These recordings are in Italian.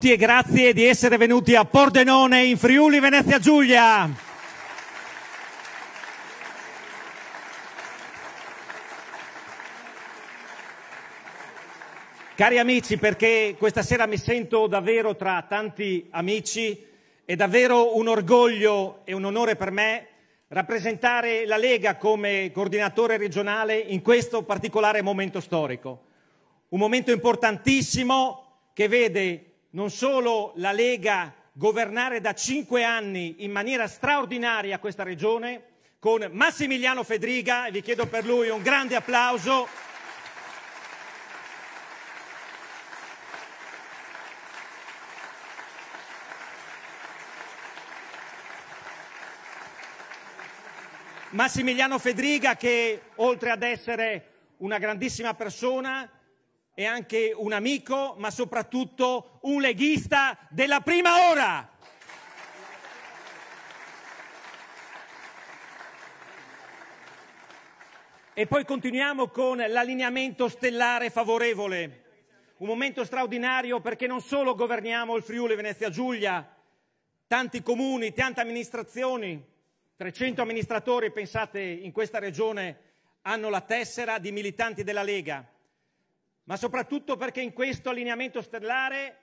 e grazie di essere venuti a Pordenone in Friuli Venezia Giulia. Cari amici, perché questa sera mi sento davvero tra tanti amici, è davvero un orgoglio e un onore per me rappresentare la Lega come coordinatore regionale in questo particolare momento storico. Un momento importantissimo che vede non solo la Lega governare da cinque anni in maniera straordinaria questa regione, con Massimiliano Fedriga, e vi chiedo per lui un grande applauso. Massimiliano Fedriga che oltre ad essere una grandissima persona è anche un amico, ma soprattutto un leghista della prima ora. E poi continuiamo con l'allineamento stellare favorevole. Un momento straordinario perché non solo governiamo il Friuli Venezia Giulia, tanti comuni, tante amministrazioni, 300 amministratori, pensate, in questa regione hanno la tessera di militanti della Lega ma soprattutto perché in questo allineamento stellare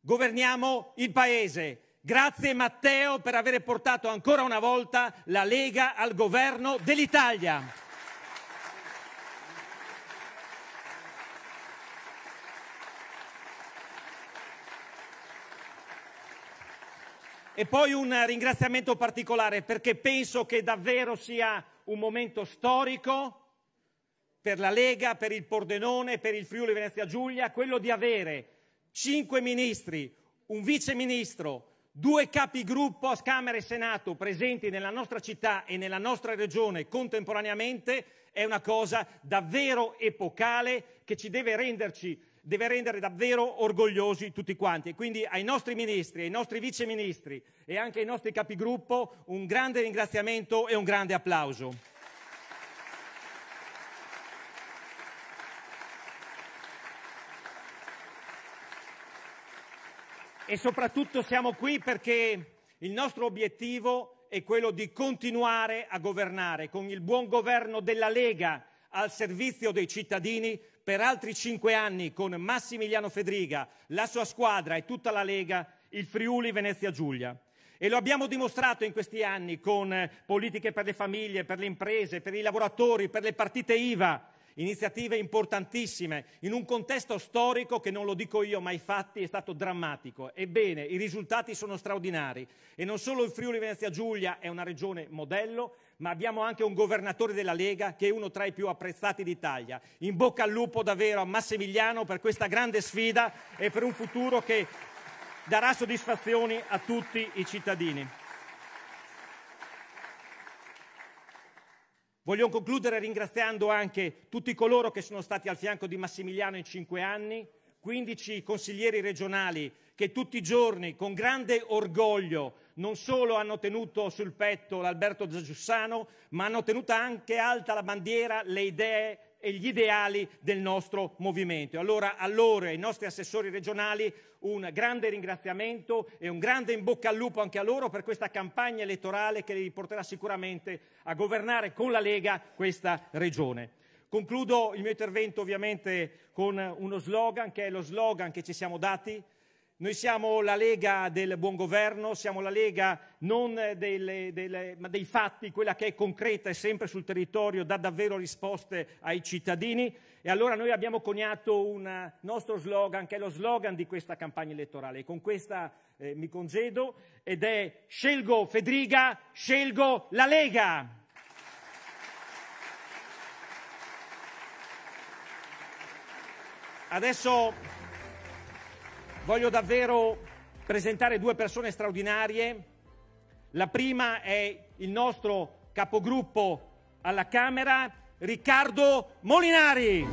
governiamo il Paese. Grazie Matteo per aver portato ancora una volta la Lega al governo dell'Italia. E poi un ringraziamento particolare perché penso che davvero sia un momento storico per la Lega, per il Pordenone, per il Friuli Venezia Giulia, quello di avere cinque ministri, un viceministro, due capigruppo a Camera e Senato presenti nella nostra città e nella nostra regione contemporaneamente è una cosa davvero epocale che ci deve, renderci, deve rendere davvero orgogliosi tutti quanti. E quindi ai nostri ministri, ai nostri viceministri e anche ai nostri capigruppo un grande ringraziamento e un grande applauso. e soprattutto siamo qui perché il nostro obiettivo è quello di continuare a governare con il buon governo della Lega al servizio dei cittadini per altri cinque anni con Massimiliano Fedriga, la sua squadra e tutta la Lega, il Friuli Venezia Giulia. E lo abbiamo dimostrato in questi anni con politiche per le famiglie, per le imprese, per i lavoratori, per le partite IVA, iniziative importantissime in un contesto storico che non lo dico io, ma i fatti è stato drammatico. Ebbene, i risultati sono straordinari e non solo il Friuli Venezia Giulia è una regione modello, ma abbiamo anche un governatore della Lega che è uno tra i più apprezzati d'Italia. In bocca al lupo davvero a Massimiliano per questa grande sfida e per un futuro che darà soddisfazioni a tutti i cittadini. Voglio concludere ringraziando anche tutti coloro che sono stati al fianco di Massimiliano in cinque anni, 15 consiglieri regionali che tutti i giorni, con grande orgoglio, non solo hanno tenuto sul petto l'Alberto Zagiussano, ma hanno tenuto anche alta la bandiera, le idee e gli ideali del nostro movimento. Allora, a loro e ai nostri assessori regionali un grande ringraziamento e un grande in bocca al lupo anche a loro per questa campagna elettorale che li porterà sicuramente a governare con la Lega questa regione. Concludo il mio intervento ovviamente con uno slogan che è lo slogan che ci siamo dati noi siamo la Lega del buon governo, siamo la Lega non delle, delle, ma dei fatti, quella che è concreta e sempre sul territorio, dà davvero risposte ai cittadini. E allora noi abbiamo coniato un nostro slogan, che è lo slogan di questa campagna elettorale. E con questa eh, mi congedo ed è scelgo Federica, scelgo la Lega. Adesso Voglio davvero presentare due persone straordinarie. La prima è il nostro capogruppo alla Camera, Riccardo Molinari.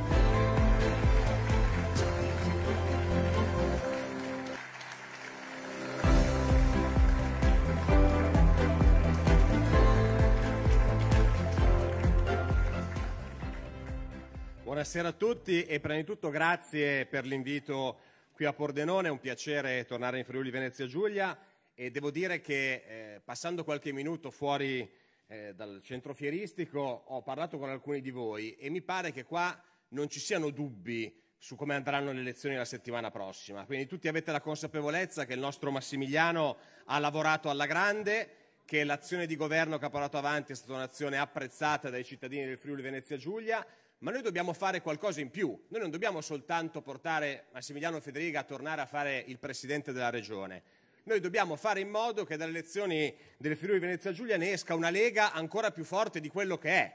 Buonasera a tutti e prima di tutto grazie per l'invito qui a Pordenone, è un piacere tornare in Friuli Venezia Giulia e devo dire che eh, passando qualche minuto fuori eh, dal centro fieristico ho parlato con alcuni di voi e mi pare che qua non ci siano dubbi su come andranno le elezioni la settimana prossima. Quindi tutti avete la consapevolezza che il nostro Massimiliano ha lavorato alla grande, che l'azione di governo che ha portato avanti è stata un'azione apprezzata dai cittadini del Friuli Venezia Giulia ma noi dobbiamo fare qualcosa in più. Noi non dobbiamo soltanto portare Massimiliano Federica a tornare a fare il presidente della regione. Noi dobbiamo fare in modo che dalle elezioni del Friuli Venezia Giulia ne esca una Lega ancora più forte di quello che è.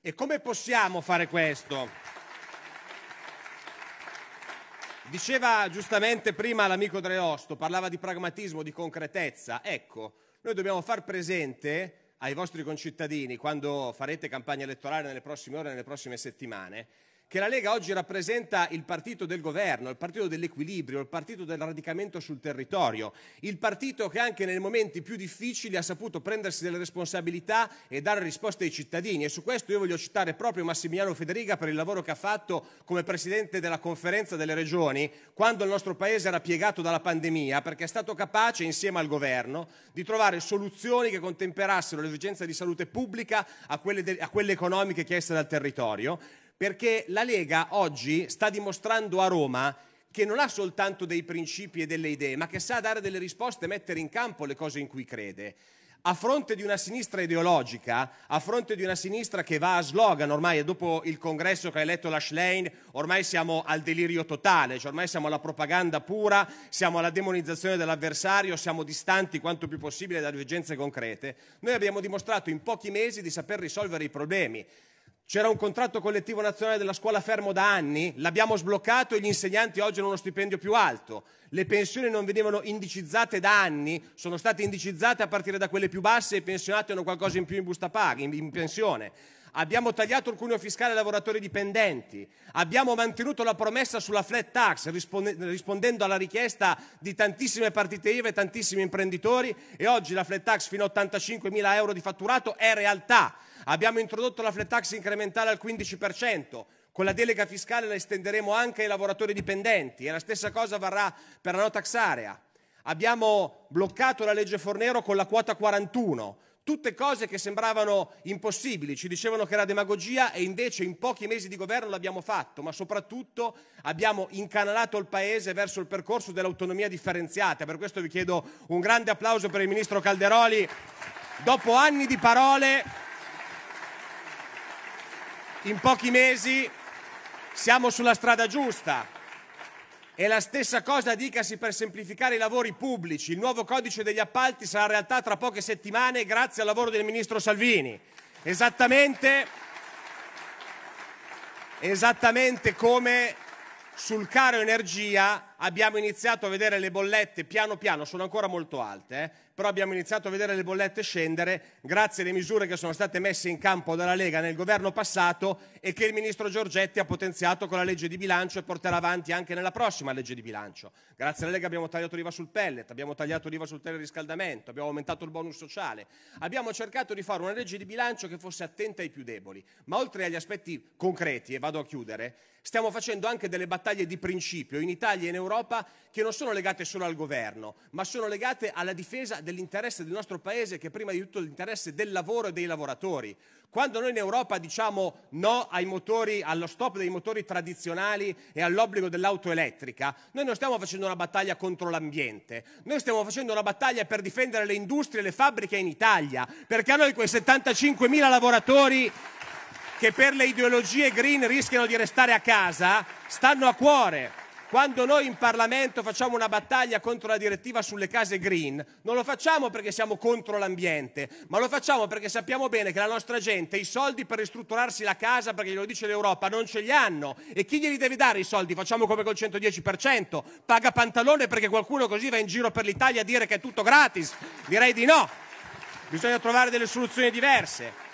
E come possiamo fare questo? Diceva giustamente prima l'amico Dreosto, parlava di pragmatismo, di concretezza. Ecco, noi dobbiamo far presente ai vostri concittadini quando farete campagna elettorale nelle prossime ore, nelle prossime settimane, che la Lega oggi rappresenta il partito del governo, il partito dell'equilibrio, il partito del radicamento sul territorio, il partito che anche nei momenti più difficili ha saputo prendersi delle responsabilità e dare risposte ai cittadini. E su questo io voglio citare proprio Massimiliano Federica per il lavoro che ha fatto come Presidente della Conferenza delle Regioni quando il nostro Paese era piegato dalla pandemia, perché è stato capace, insieme al governo, di trovare soluzioni che contemperassero l'esigenza di salute pubblica a quelle, a quelle economiche chieste dal territorio perché la Lega oggi sta dimostrando a Roma che non ha soltanto dei principi e delle idee, ma che sa dare delle risposte e mettere in campo le cose in cui crede. A fronte di una sinistra ideologica, a fronte di una sinistra che va a slogan, ormai dopo il congresso che ha eletto la Schlein, ormai siamo al delirio totale, cioè ormai siamo alla propaganda pura, siamo alla demonizzazione dell'avversario, siamo distanti quanto più possibile dalle divergenze concrete, noi abbiamo dimostrato in pochi mesi di saper risolvere i problemi. C'era un contratto collettivo nazionale della scuola fermo da anni, l'abbiamo sbloccato e gli insegnanti oggi hanno uno stipendio più alto. Le pensioni non venivano indicizzate da anni, sono state indicizzate a partire da quelle più basse e i pensionati hanno qualcosa in più in busta paga, in, in pensione. Abbiamo tagliato il cuneo fiscale ai lavoratori dipendenti, abbiamo mantenuto la promessa sulla flat tax risponde, rispondendo alla richiesta di tantissime partite IVA e tantissimi imprenditori e oggi la flat tax fino a 85 mila euro di fatturato è realtà Abbiamo introdotto la flat tax incrementale al 15%. Con la delega fiscale la estenderemo anche ai lavoratori dipendenti e la stessa cosa varrà per la no tax area. Abbiamo bloccato la legge Fornero con la quota 41. Tutte cose che sembravano impossibili, ci dicevano che era demagogia e invece in pochi mesi di governo l'abbiamo fatto, ma soprattutto abbiamo incanalato il Paese verso il percorso dell'autonomia differenziata. Per questo vi chiedo un grande applauso per il Ministro Calderoli. Dopo anni di parole in pochi mesi siamo sulla strada giusta. E la stessa cosa dicasi per semplificare i lavori pubblici. Il nuovo codice degli appalti sarà in realtà tra poche settimane grazie al lavoro del ministro Salvini. Esattamente, esattamente come sul caro energia abbiamo iniziato a vedere le bollette piano piano, sono ancora molto alte, eh? però abbiamo iniziato a vedere le bollette scendere grazie alle misure che sono state messe in campo dalla Lega nel governo passato e che il ministro Giorgetti ha potenziato con la legge di bilancio e porterà avanti anche nella prossima legge di bilancio. Grazie alla Lega abbiamo tagliato l'IVA sul pellet, abbiamo tagliato l'IVA sul teleriscaldamento, abbiamo aumentato il bonus sociale, abbiamo cercato di fare una legge di bilancio che fosse attenta ai più deboli, ma oltre agli aspetti concreti, e vado a chiudere, stiamo facendo anche delle battaglie di principio in Italia e in Europa che non sono legate solo al governo, ma sono legate alla difesa dell'interesse del nostro Paese, che è prima di tutto l'interesse del lavoro e dei lavoratori. Quando noi in Europa diciamo no motori, allo stop dei motori tradizionali e all'obbligo dell'auto elettrica, noi non stiamo facendo una battaglia contro l'ambiente, noi stiamo facendo una battaglia per difendere le industrie e le fabbriche in Italia, perché a noi quei 75.000 lavoratori che per le ideologie green rischiano di restare a casa stanno a cuore. Quando noi in Parlamento facciamo una battaglia contro la direttiva sulle case green, non lo facciamo perché siamo contro l'ambiente, ma lo facciamo perché sappiamo bene che la nostra gente i soldi per ristrutturarsi la casa, perché glielo dice l'Europa, non ce li hanno. E chi glieli deve dare i soldi? Facciamo come col 110%. Paga pantalone perché qualcuno così va in giro per l'Italia a dire che è tutto gratis. Direi di no. Bisogna trovare delle soluzioni diverse.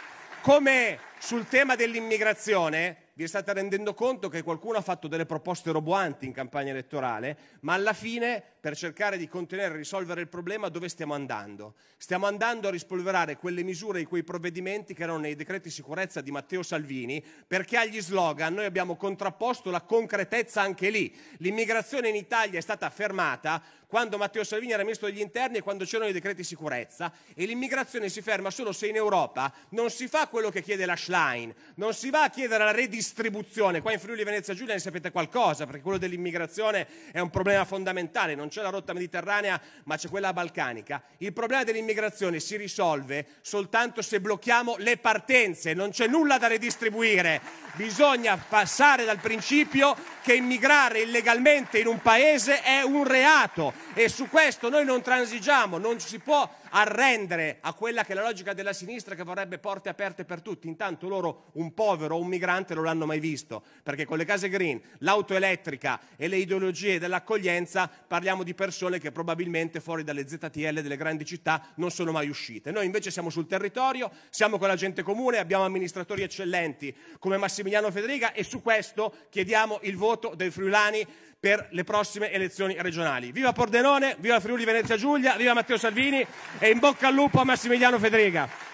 Come sul tema dell'immigrazione, vi state rendendo conto che qualcuno ha fatto delle proposte roboanti in campagna elettorale, ma alla fine per cercare di contenere e risolvere il problema, dove stiamo andando? Stiamo andando a rispolverare quelle misure e quei provvedimenti che erano nei decreti sicurezza di Matteo Salvini, perché agli slogan noi abbiamo contrapposto la concretezza anche lì. L'immigrazione in Italia è stata fermata quando Matteo Salvini era ministro degli interni e quando c'erano i decreti sicurezza e l'immigrazione si ferma solo se in Europa non si fa quello che chiede la Schlein, non si va a chiedere la redistribuzione. Qua in Friuli Venezia Giulia ne sapete qualcosa, perché quello dell'immigrazione è un problema fondamentale, non c'è la rotta mediterranea, ma c'è quella balcanica, il problema dell'immigrazione si risolve soltanto se blocchiamo le partenze, non c'è nulla da redistribuire, bisogna passare dal principio che immigrare illegalmente in un paese è un reato e su questo noi non transigiamo, non ci si può arrendere a quella che è la logica della sinistra che vorrebbe porte aperte per tutti. Intanto loro un povero o un migrante non l'hanno mai visto, perché con le case green, l'auto elettrica e le ideologie dell'accoglienza parliamo di persone che probabilmente fuori dalle ZTL delle grandi città non sono mai uscite. Noi invece siamo sul territorio, siamo con la gente comune, abbiamo amministratori eccellenti come Massimiliano Federica e su questo chiediamo il voto voto del friulani per le prossime elezioni regionali. Viva Pordenone, viva Friuli Venezia Giulia, viva Matteo Salvini e in bocca al lupo a Massimiliano Federica.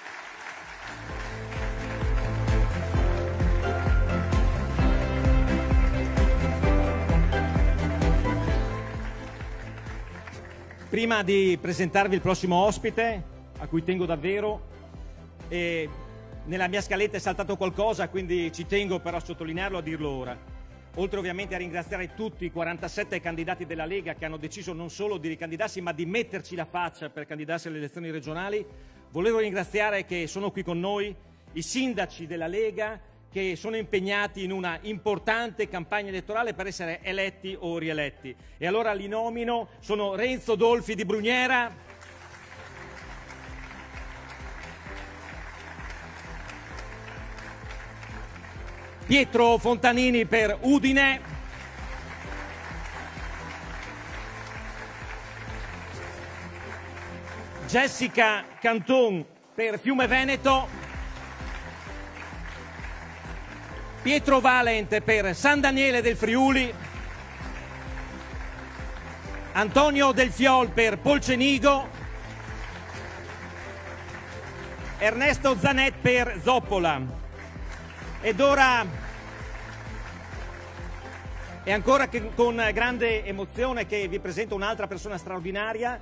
Prima di presentarvi il prossimo ospite, a cui tengo davvero, eh, nella mia scaletta è saltato qualcosa, quindi ci tengo però a sottolinearlo, a dirlo ora oltre ovviamente a ringraziare tutti i 47 candidati della Lega che hanno deciso non solo di ricandidarsi ma di metterci la faccia per candidarsi alle elezioni regionali, volevo ringraziare che sono qui con noi i sindaci della Lega che sono impegnati in una importante campagna elettorale per essere eletti o rieletti. E allora li nomino, sono Renzo Dolfi di Brugnera, Pietro Fontanini per Udine. Jessica Canton per Fiume Veneto. Pietro Valent per San Daniele del Friuli. Antonio Del Fiol per Polcenigo. Ernesto Zanet per Zoppola. Ed ora è ancora con grande emozione che vi presento un'altra persona straordinaria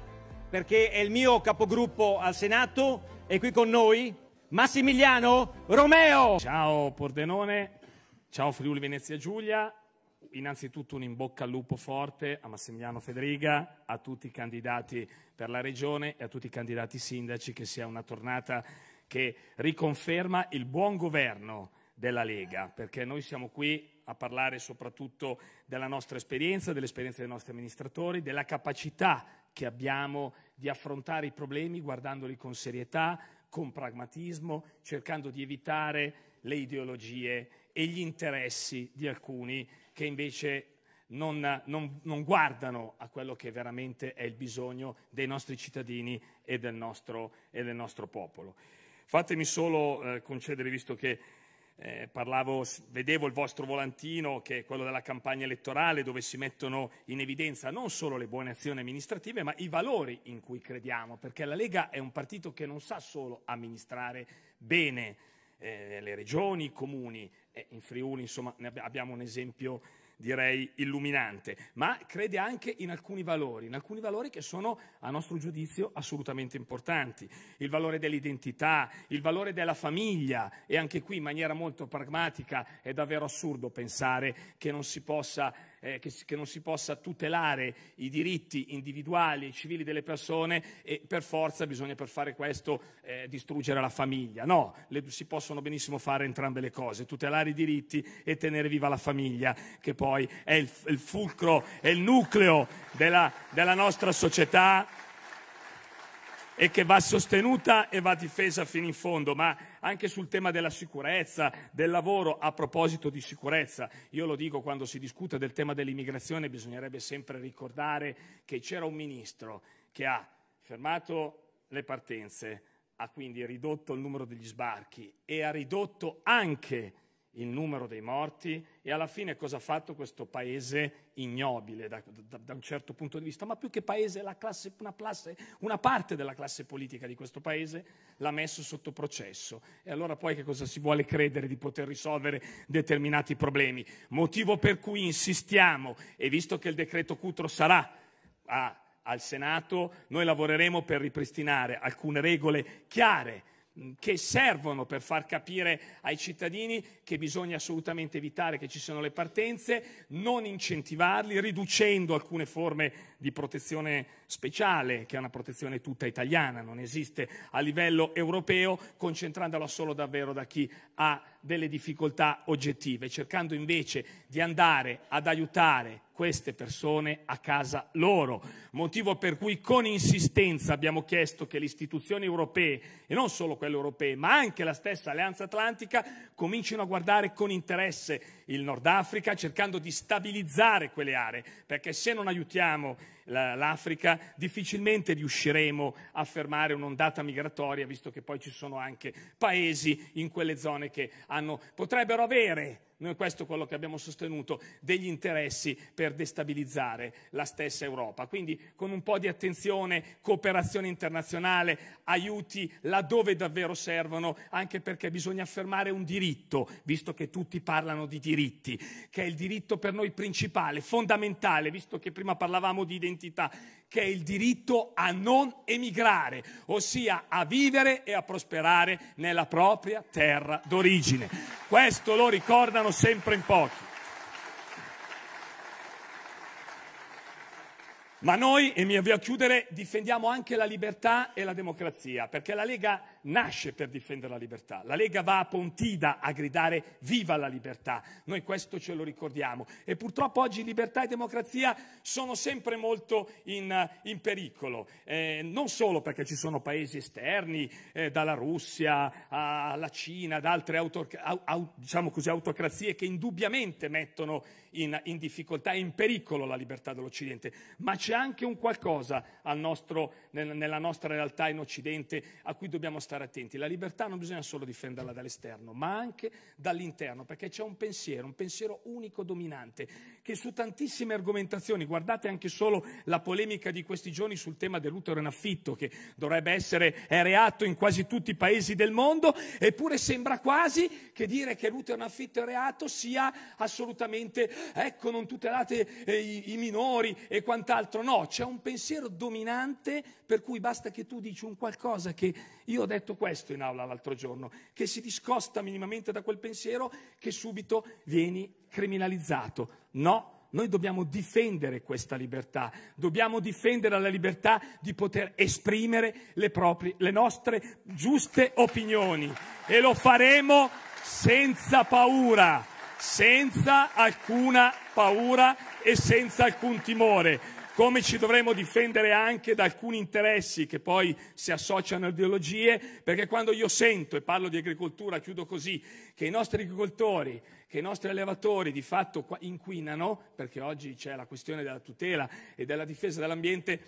perché è il mio capogruppo al Senato e qui con noi Massimiliano Romeo. Ciao Pordenone, ciao Friuli Venezia Giulia, innanzitutto un in bocca al lupo forte a Massimiliano Federiga, a tutti i candidati per la regione e a tutti i candidati sindaci che sia una tornata che riconferma il buon governo della Lega, perché noi siamo qui a parlare soprattutto della nostra esperienza, dell'esperienza dei nostri amministratori, della capacità che abbiamo di affrontare i problemi guardandoli con serietà, con pragmatismo, cercando di evitare le ideologie e gli interessi di alcuni che invece non, non, non, guardano a quello che veramente è il bisogno dei nostri cittadini e del nostro, e del nostro popolo. Fatemi solo eh, concedere, visto che eh, parlavo, vedevo il vostro volantino, che è quello della campagna elettorale, dove si mettono in evidenza non solo le buone azioni amministrative, ma i valori in cui crediamo, perché la Lega è un partito che non sa solo amministrare bene eh, le regioni, i comuni, eh, in Friuli insomma, abbiamo un esempio direi illuminante, ma crede anche in alcuni valori, in alcuni valori che sono a nostro giudizio assolutamente importanti, il valore dell'identità, il valore della famiglia e anche qui in maniera molto pragmatica è davvero assurdo pensare che non si possa eh, che, che, non si possa tutelare i diritti individuali e civili delle persone e per forza bisogna per fare questo eh, distruggere la famiglia. No, le, si possono benissimo fare entrambe le cose, tutelare i diritti e tenere viva la famiglia, che poi è il, il fulcro, è il nucleo della, della nostra società e che va sostenuta e va difesa fino in fondo, ma anche sul tema della sicurezza, del lavoro, a proposito di sicurezza, io lo dico quando si discute del tema dell'immigrazione, bisognerebbe sempre ricordare che c'era un ministro che ha fermato le partenze, ha quindi ridotto il numero degli sbarchi e ha ridotto anche il numero dei morti e alla fine cosa ha fatto questo paese ignobile da, da, da un certo punto di vista, ma più che paese, classe, una, classe, una, parte della classe politica di questo paese l'ha messo sotto processo. E allora poi che cosa si vuole credere di poter risolvere determinati problemi? Motivo per cui insistiamo, e visto che il decreto Cutro sarà a, al Senato, noi lavoreremo per ripristinare alcune regole chiare che servono per far capire ai cittadini che bisogna assolutamente evitare che ci siano le partenze, non incentivarli, riducendo alcune forme di protezione speciale, che è una protezione tutta italiana, non esiste a livello europeo, concentrandola solo davvero da chi ha delle difficoltà oggettive, cercando invece di andare ad aiutare queste persone a casa loro, motivo per cui con insistenza abbiamo chiesto che le istituzioni europee, e non solo quelle europee, ma anche la stessa Alleanza Atlantica, comincino a guardare con interesse il Nord Africa, cercando di stabilizzare quelle aree, perché se non aiutiamo l'Africa difficilmente riusciremo a fermare un'ondata migratoria, visto che poi ci sono anche paesi in quelle zone che hanno, potrebbero avere noi questo è quello che abbiamo sostenuto, degli interessi per destabilizzare la stessa Europa. Quindi con un po' di attenzione, cooperazione internazionale, aiuti laddove davvero servono, anche perché bisogna affermare un diritto, visto che tutti parlano di diritti, che è il diritto per noi principale, fondamentale, visto che prima parlavamo di identità, che è il diritto a non emigrare, ossia a vivere e a prosperare nella propria terra d'origine. Questo lo ricordano sempre in pochi. Ma noi, e mi avvio a chiudere, difendiamo anche la libertà e la democrazia, perché la Lega nasce per difendere la libertà. La Lega va a Pontida a gridare viva la libertà. Noi questo ce lo ricordiamo. E purtroppo oggi libertà e democrazia sono sempre molto in, in pericolo. Eh, non solo perché ci sono paesi esterni, eh, dalla Russia alla Cina, da altre autoc- au- diciamo così, autocrazie che indubbiamente mettono in, in difficoltà e in pericolo la libertà dell'Occidente, ma c'è anche un qualcosa nostro, nel, nella nostra realtà in Occidente a cui dobbiamo stare stare attenti. La libertà non bisogna solo difenderla dall'esterno, ma anche dall'interno, perché c'è un pensiero, un pensiero unico dominante, che su tantissime argomentazioni, guardate anche solo la polemica di questi giorni sul tema dell'utero in affitto, che dovrebbe essere reato in quasi tutti i paesi del mondo, eppure sembra quasi che dire che l'utero in affitto è reato sia assolutamente, ecco, non tutelate eh, i, i minori e quant'altro. No, c'è un pensiero dominante per cui basta che tu dici un qualcosa che io adesso detto questo in aula l'altro giorno, che si discosta minimamente da quel pensiero che subito vieni criminalizzato. No, noi dobbiamo difendere questa libertà, dobbiamo difendere la libertà di poter esprimere le, proprie, le nostre giuste opinioni e lo faremo senza paura, senza alcuna paura e senza alcun timore come ci dovremo difendere anche da alcuni interessi che poi si associano a ideologie, perché quando io sento, e parlo di agricoltura, chiudo così, che i nostri agricoltori, che i nostri allevatori di fatto inquinano, perché oggi c'è la questione della tutela e della difesa dell'ambiente,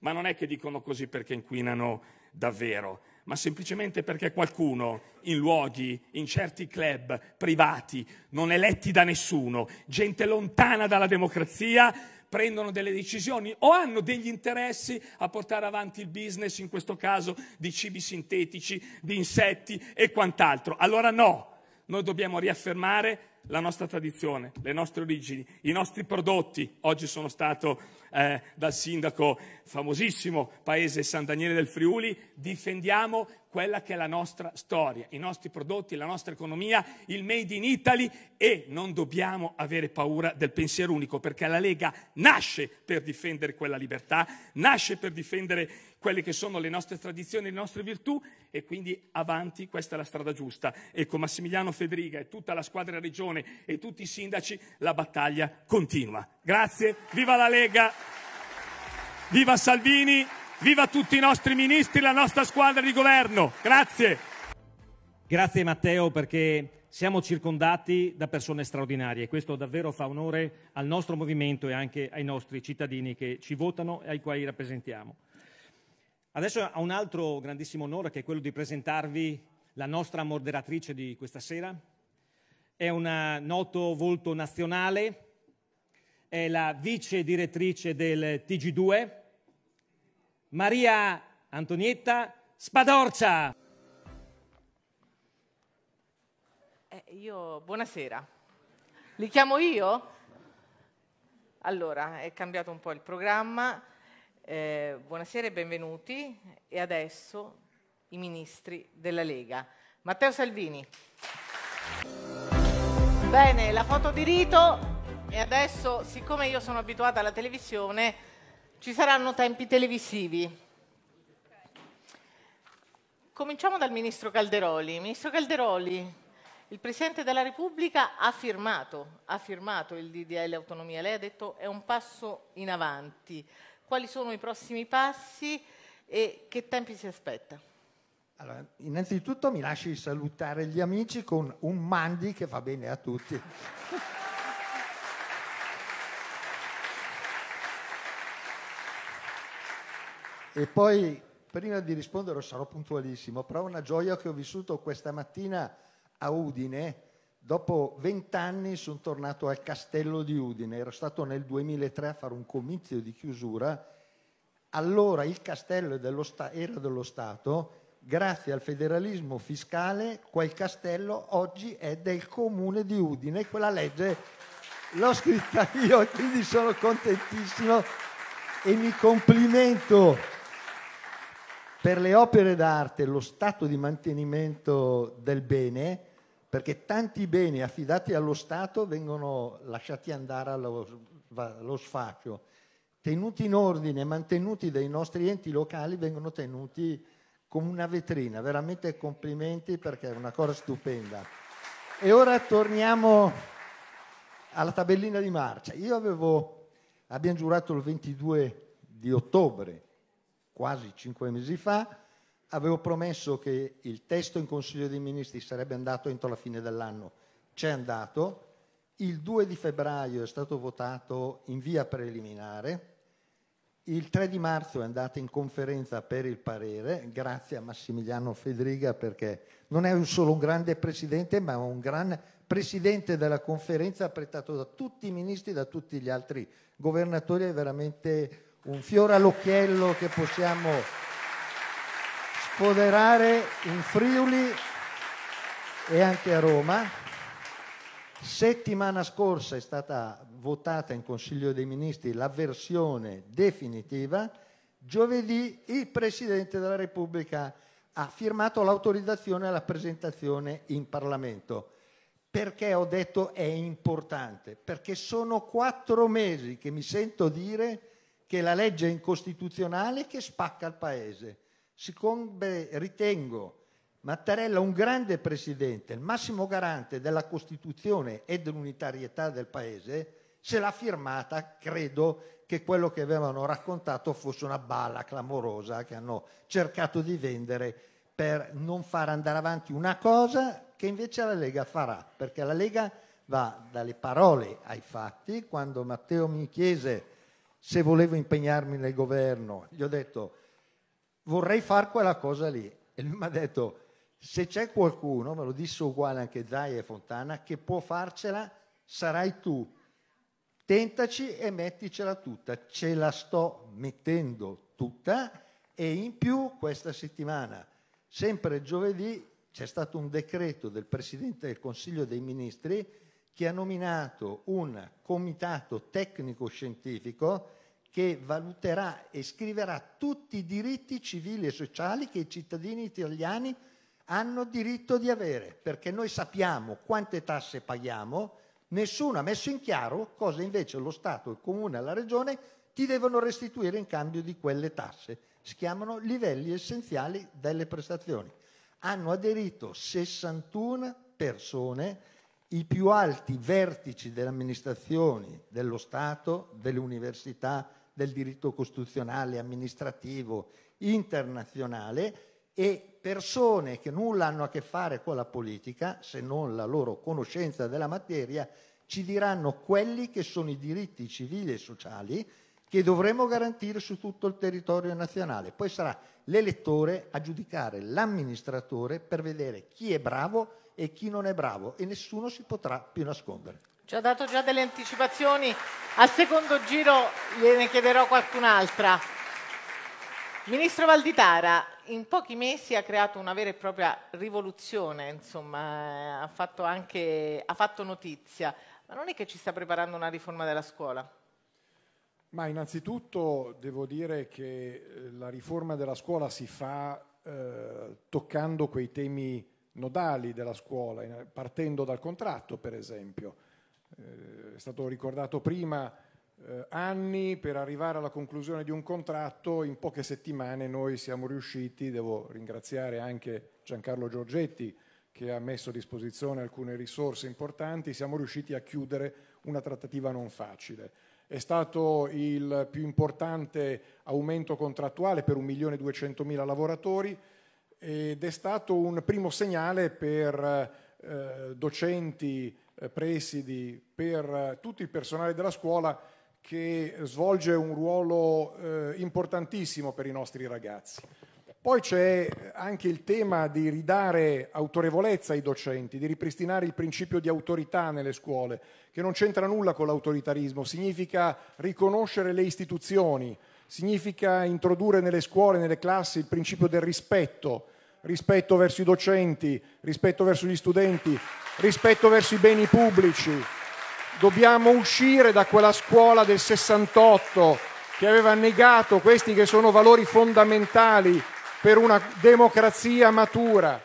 ma non è che dicono così perché inquinano davvero ma semplicemente perché qualcuno in luoghi, in certi club privati, non eletti da nessuno, gente lontana dalla democrazia, prendono delle decisioni o hanno degli interessi a portare avanti il business, in questo caso di cibi sintetici, di insetti e quant'altro. Allora no, noi dobbiamo riaffermare la nostra tradizione, le nostre origini, i nostri prodotti. Oggi sono stato eh, dal sindaco famosissimo paese San Daniele del Friuli, difendiamo quella che è la nostra storia, i nostri prodotti, la nostra economia, il made in Italy e non dobbiamo avere paura del pensiero unico perché la Lega nasce per difendere quella libertà, nasce per difendere quelle che sono le nostre tradizioni, le nostre virtù e quindi avanti, questa è la strada giusta. E con Massimiliano Federica e tutta la squadra regione e tutti i sindaci la battaglia continua. Grazie, viva la Lega, viva Salvini, viva tutti i nostri ministri, la nostra squadra di governo. Grazie. Grazie Matteo perché siamo circondati da persone straordinarie. e Questo davvero fa onore al nostro movimento e anche ai nostri cittadini che ci votano e ai quali rappresentiamo. Adesso ha un altro grandissimo onore che è quello di presentarvi la nostra moderatrice di questa sera. È un noto volto nazionale, è la vice direttrice del TG2, Maria Antonietta Spadorcia. Eh, io, buonasera. Li chiamo io? Allora, è cambiato un po' il programma. Eh, buonasera e benvenuti. E adesso i ministri della Lega. Matteo Salvini. Bene, la foto di rito e adesso, siccome io sono abituata alla televisione, ci saranno tempi televisivi. Cominciamo dal ministro Calderoli. Ministro Calderoli, il Presidente della Repubblica ha firmato, ha firmato il DDL Autonomia. Lei ha detto che è un passo in avanti quali sono i prossimi passi e che tempi si aspetta? Allora, innanzitutto mi lasci salutare gli amici con un mandi che fa bene a tutti. e poi, prima di rispondere, sarò puntualissimo, però una gioia che ho vissuto questa mattina a Udine, Dopo vent'anni sono tornato al castello di Udine, ero stato nel 2003 a fare un comizio di chiusura, allora il castello dello era dello Stato, grazie al federalismo fiscale quel castello oggi è del comune di Udine, quella legge l'ho scritta io quindi sono contentissimo e mi complimento per le opere d'arte, lo stato di mantenimento del bene perché tanti beni affidati allo Stato vengono lasciati andare allo, allo sfascio, tenuti in ordine, mantenuti dai nostri enti locali, vengono tenuti come una vetrina. Veramente complimenti perché è una cosa stupenda. E ora torniamo alla tabellina di marcia. Io avevo, abbiamo giurato il 22 di ottobre, quasi cinque mesi fa, avevo promesso che il testo in Consiglio dei Ministri sarebbe andato entro la fine dell'anno, c'è andato, il 2 di febbraio è stato votato in via preliminare, il 3 di marzo è andato in conferenza per il parere, grazie a Massimiliano Fedriga perché non è solo un grande presidente, ma un gran presidente della conferenza apprezzato da tutti i ministri, da tutti gli altri governatori, è veramente un fiore all'occhiello che possiamo sfoderare in Friuli e anche a Roma. Settimana scorsa è stata votata in Consiglio dei Ministri la versione definitiva. Giovedì il Presidente della Repubblica ha firmato l'autorizzazione alla presentazione in Parlamento. Perché ho detto è importante? Perché sono quattro mesi che mi sento dire che la legge è incostituzionale che spacca il Paese Siccome ritengo Mattarella un grande presidente, il massimo garante della Costituzione e dell'unitarietà del Paese, se l'ha firmata, credo che quello che avevano raccontato fosse una balla clamorosa che hanno cercato di vendere per non far andare avanti una cosa che invece la Lega farà, perché la Lega va dalle parole ai fatti. Quando Matteo mi chiese se volevo impegnarmi nel governo, gli ho detto vorrei fare quella cosa lì. E lui mi ha detto, se c'è qualcuno, me lo disse uguale anche Zai e Fontana, che può farcela, sarai tu. Tentaci e metticela tutta. Ce la sto mettendo tutta e in più questa settimana, sempre giovedì, c'è stato un decreto del Presidente del Consiglio dei Ministri che ha nominato un comitato tecnico scientifico che valuterà e scriverà tutti i diritti civili e sociali che i cittadini italiani hanno diritto di avere, perché noi sappiamo quante tasse paghiamo, nessuno ha messo in chiaro cosa invece lo Stato, il Comune e la Regione ti devono restituire in cambio di quelle tasse. Si chiamano livelli essenziali delle prestazioni. Hanno aderito 61 persone, i più alti vertici delle amministrazioni, dello Stato, delle università, del diritto costituzionale, amministrativo, internazionale e persone che nulla hanno a che fare con la politica, se non la loro conoscenza della materia, ci diranno quelli che sono i diritti civili e sociali che dovremo garantire su tutto il territorio nazionale. Poi sarà l'elettore a giudicare l'amministratore per vedere chi è bravo e chi non è bravo e nessuno si potrà più nascondere. Ci ha dato già delle anticipazioni, al secondo giro gliene chiederò qualcun'altra. Ministro Valditara, in pochi mesi ha creato una vera e propria rivoluzione, insomma, eh, ha fatto, anche, ha fatto notizia, ma non è che ci sta preparando una riforma della scuola? Ma innanzitutto devo dire che eh, la riforma della scuola si fa eh, toccando quei temi nodali della scuola, partendo dal contratto per esempio eh, è stato ricordato prima, eh, anni per arrivare alla conclusione di un contratto, in poche settimane noi siamo riusciti, devo ringraziare anche Giancarlo Giorgetti che ha messo a disposizione alcune risorse importanti, siamo riusciti a chiudere una trattativa non facile. È stato il più importante aumento contrattuale per 1.200.000 lavoratori ed è stato un primo segnale per eh, docenti eh, presidi, per eh, tutto il personale della scuola che svolge un ruolo eh, importantissimo per i nostri ragazzi. Poi c'è anche il tema di ridare autorevolezza ai docenti, di ripristinare il principio di autorità nelle scuole, che non c'entra nulla con l'autoritarismo, significa riconoscere le istituzioni, significa introdurre nelle scuole, nelle classi il principio del rispetto, rispetto verso i docenti, rispetto verso gli studenti, rispetto verso i beni pubblici. Dobbiamo uscire da quella scuola del 68 che aveva negato questi che sono valori fondamentali per una democrazia matura.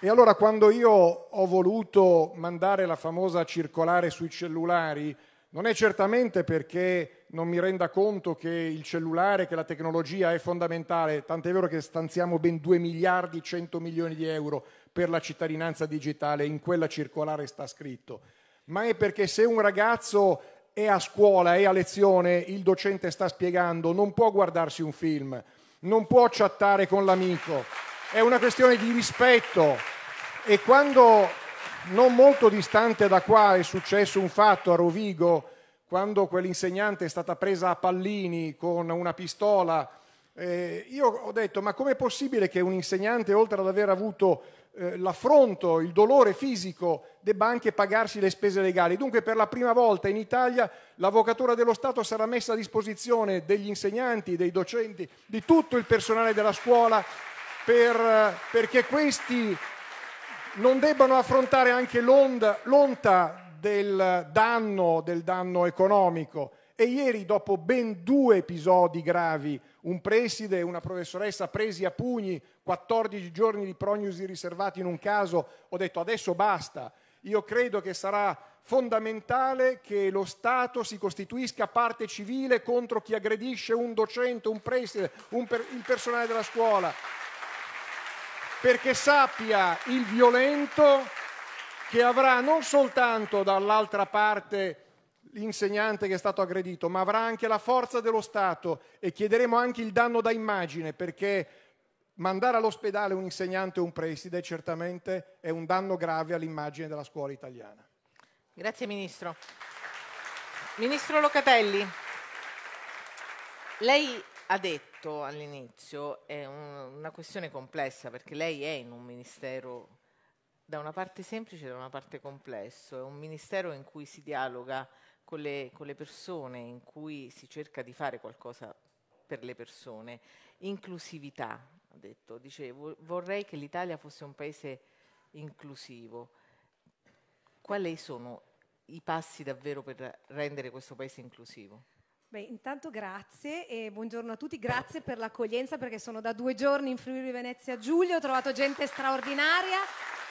E allora quando io ho voluto mandare la famosa circolare sui cellulari, non è certamente perché non mi renda conto che il cellulare, che la tecnologia è fondamentale, tant'è vero che stanziamo ben 2 miliardi e 100 milioni di euro per la cittadinanza digitale, in quella circolare sta scritto, ma è perché se un ragazzo è a scuola, è a lezione, il docente sta spiegando, non può guardarsi un film, non può chattare con l'amico, è una questione di rispetto e quando non molto distante da qua è successo un fatto a Rovigo, quando quell'insegnante è stata presa a pallini con una pistola, eh, io ho detto ma com'è possibile che un insegnante, oltre ad aver avuto eh, l'affronto, il dolore fisico, debba anche pagarsi le spese legali? Dunque per la prima volta in Italia l'avvocatura dello Stato sarà messa a disposizione degli insegnanti, dei docenti, di tutto il personale della scuola per, eh, perché questi non debbano affrontare anche l'onda, l'onta del danno, del danno economico. E ieri, dopo ben due episodi gravi, un preside e una professoressa presi a pugni, 14 giorni di prognosi riservati in un caso, ho detto adesso basta. Io credo che sarà fondamentale che lo Stato si costituisca parte civile contro chi aggredisce un docente, un preside, un per, il personale della scuola. Perché sappia il violento che avrà non soltanto dall'altra parte l'insegnante che è stato aggredito, ma avrà anche la forza dello Stato e chiederemo anche il danno da immagine perché mandare all'ospedale un insegnante o un preside certamente è un danno grave all'immagine della scuola italiana. Grazie Ministro. Ministro Locatelli, lei ha detto all'inizio, è una questione complessa perché lei è in un ministero da una parte semplice e da una parte complesso, è un ministero in cui si dialoga con le, con le persone, in cui si cerca di fare qualcosa per le persone. Inclusività, ha detto, dice vorrei che l'Italia fosse un paese inclusivo. Quali sono i passi davvero per rendere questo paese inclusivo? Beh, intanto grazie e buongiorno a tutti, grazie per l'accoglienza perché sono da due giorni in Friuli Venezia Giulia, ho trovato gente straordinaria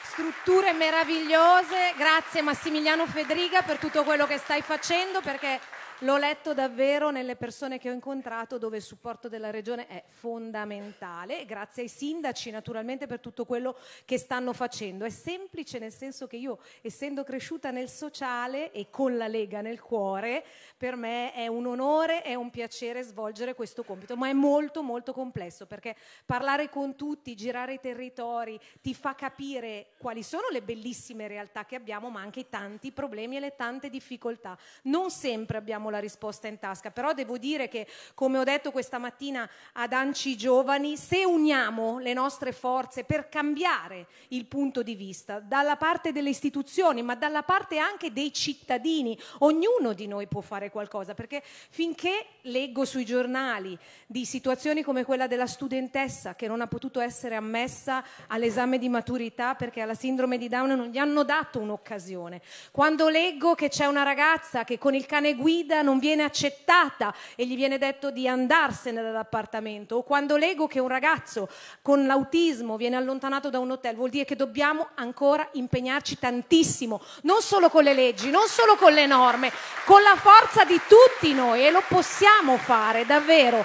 strutture meravigliose. Grazie Massimiliano Fedriga per tutto quello che stai facendo perché l'ho letto davvero nelle persone che ho incontrato dove il supporto della regione è fondamentale, grazie ai sindaci naturalmente per tutto quello che stanno facendo. È semplice nel senso che io essendo cresciuta nel sociale e con la Lega nel cuore, per me è un onore, e un piacere svolgere questo compito, ma è molto molto complesso perché parlare con tutti, girare i territori, ti fa capire quali sono le bellissime realtà che abbiamo, ma anche i tanti problemi e le tante difficoltà. Non sempre abbiamo la la risposta in tasca, però devo dire che, come ho detto questa mattina ad Anci Giovani, se uniamo le nostre forze per cambiare il punto di vista dalla parte delle istituzioni, ma dalla parte anche dei cittadini, ognuno di noi può fare qualcosa, perché finché leggo sui giornali di situazioni come quella della studentessa che non ha potuto essere ammessa all'esame di maturità perché alla sindrome di Down non gli hanno dato un'occasione, quando leggo che c'è una ragazza che con il cane guida domanda non viene accettata e gli viene detto di andarsene dall'appartamento o quando leggo che un ragazzo con l'autismo viene allontanato da un hotel, vuol dire che dobbiamo ancora impegnarci tantissimo, non solo con le leggi, non solo con le norme, con la forza di tutti noi e lo possiamo fare davvero.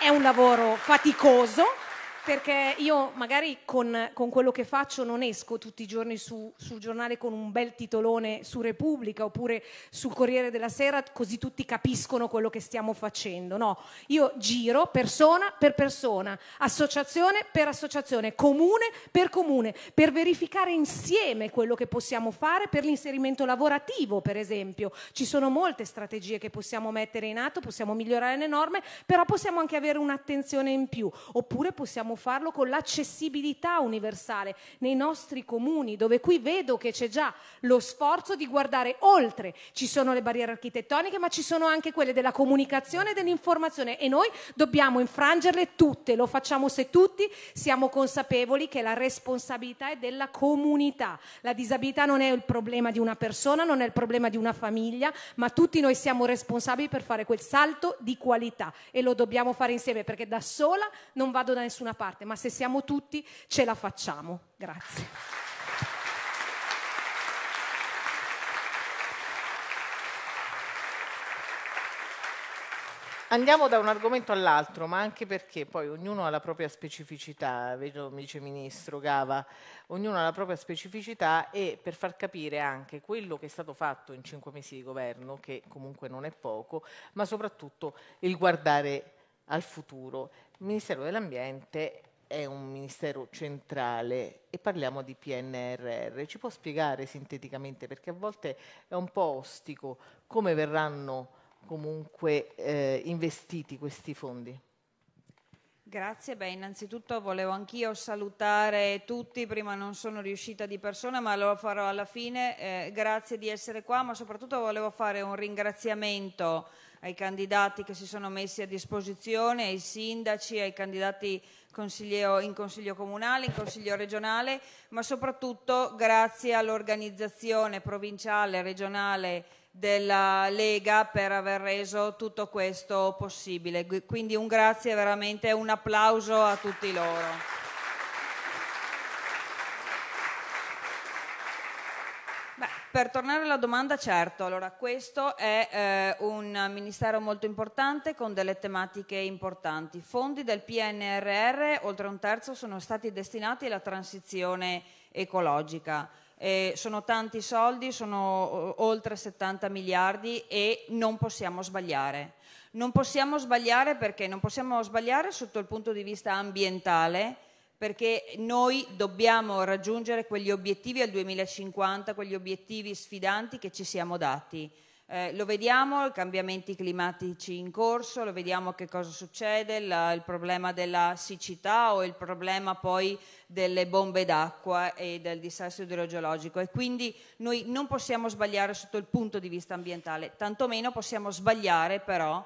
È un lavoro faticoso, perché io magari con, con, quello che faccio non esco tutti i giorni su, sul giornale con un bel titolone su Repubblica oppure sul Corriere della Sera così tutti capiscono quello che stiamo facendo. No, io giro persona per persona, associazione per associazione, comune per comune, per verificare insieme quello che possiamo fare per l'inserimento lavorativo, per esempio. Ci sono molte strategie che possiamo mettere in atto, possiamo migliorare le norme, però possiamo anche avere un'attenzione in più, oppure possiamo dobbiamo farlo con l'accessibilità universale nei nostri comuni, dove qui vedo che c'è già lo sforzo di guardare oltre. Ci sono le barriere architettoniche, ma ci sono anche quelle della comunicazione e dell'informazione e noi dobbiamo infrangerle tutte, lo facciamo se tutti siamo consapevoli che la responsabilità è della comunità. La disabilità non è il problema di una persona, non è il problema di una famiglia, ma tutti noi siamo responsabili per fare quel salto di qualità e lo dobbiamo fare insieme perché da sola non vado da nessuna parte parte, ma se siamo tutti ce la facciamo. Grazie. Andiamo da un argomento all'altro, ma anche perché poi ognuno ha la propria specificità, vedo Vice Ministro Gava, ognuno ha la propria specificità e per far capire anche quello che è stato fatto in cinque mesi di governo, che comunque non è poco, ma soprattutto il guardare al futuro. Il Ministero dell'Ambiente è un ministero centrale e parliamo di PNRR. Ci può spiegare sinteticamente, perché a volte è un po' ostico, come verranno comunque eh, investiti questi fondi? Grazie, beh innanzitutto volevo anch'io salutare tutti, prima non sono riuscita di persona ma lo farò alla fine, eh, grazie di essere qua ma soprattutto volevo fare un ringraziamento ai candidati che si sono messi a disposizione, ai sindaci, ai candidati consiglio, in consiglio comunale, in consiglio regionale, ma soprattutto grazie all'organizzazione provinciale, e regionale della Lega per aver reso tutto questo possibile. Quindi un grazie veramente, e un applauso a tutti loro. per tornare alla domanda, certo, allora questo è eh, un ministero molto importante con delle tematiche importanti. Fondi del PNRR, oltre un terzo, sono stati destinati alla transizione ecologica. Eh, sono tanti soldi, sono eh, oltre 70 miliardi e non possiamo sbagliare. Non possiamo sbagliare perché non possiamo sbagliare sotto il punto di vista ambientale perché noi dobbiamo raggiungere quegli obiettivi al 2050, quegli obiettivi sfidanti che ci siamo dati. Eh, lo vediamo, i cambiamenti climatici in corso, lo vediamo che cosa succede, la, il problema della siccità o il problema poi delle bombe d'acqua e del dissesto idrogeologico e quindi noi non possiamo sbagliare sotto il punto di vista ambientale, tantomeno possiamo sbagliare però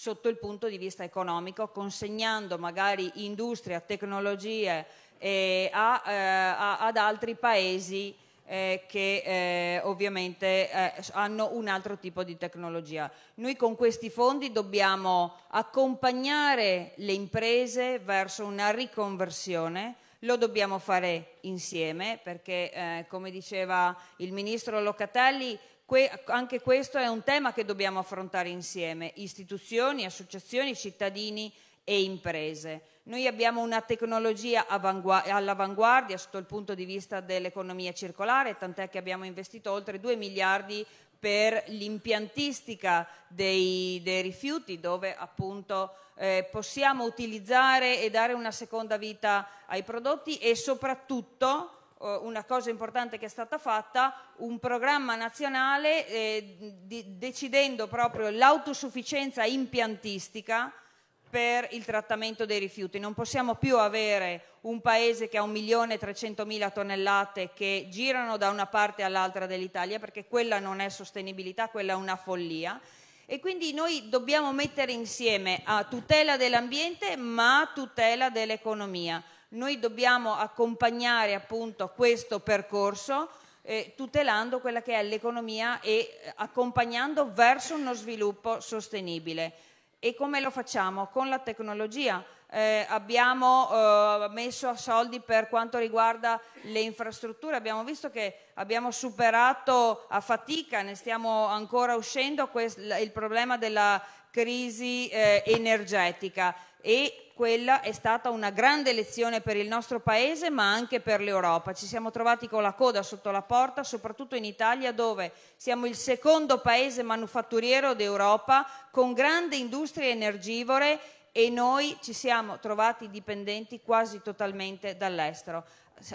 sotto il punto di vista economico, consegnando magari industria, tecnologie eh, a, eh, a, ad altri paesi eh, che eh, ovviamente eh, hanno un altro tipo di tecnologia. Noi con questi fondi dobbiamo accompagnare le imprese verso una riconversione, lo dobbiamo fare insieme perché, eh, come diceva il ministro Locatelli, Que- anche questo è un tema che dobbiamo affrontare insieme, istituzioni, associazioni, cittadini e imprese. Noi abbiamo una tecnologia avangu- all'avanguardia sotto il punto di vista dell'economia circolare, tant'è che abbiamo investito oltre 2 miliardi per l'impiantistica dei, dei rifiuti, dove appunto eh, possiamo utilizzare e dare una seconda vita ai prodotti e soprattutto eh, una cosa importante che è stata fatta, un programma nazionale eh, di, decidendo proprio l'autosufficienza impiantistica per il trattamento dei rifiuti. Non possiamo più avere un paese che ha 1.300.000 tonnellate che girano da una parte all'altra dell'Italia perché quella non è sostenibilità, quella è una follia. E quindi noi dobbiamo mettere insieme a tutela dell'ambiente ma a tutela dell'economia noi dobbiamo accompagnare appunto questo percorso eh, tutelando quella che è l'economia e eh, accompagnando verso uno sviluppo sostenibile. E come lo facciamo? Con la tecnologia eh, abbiamo eh, messo soldi per quanto riguarda le infrastrutture, abbiamo visto che abbiamo superato a fatica, ne stiamo ancora uscendo, il problema della crisi eh, energetica e quella è stata una grande lezione per il nostro paese ma anche per l'Europa. Ci siamo trovati con la coda sotto la porta, soprattutto in Italia dove siamo il secondo paese manufatturiero d'Europa con grandi industrie energivore e noi ci siamo trovati dipendenti quasi totalmente dall'estero.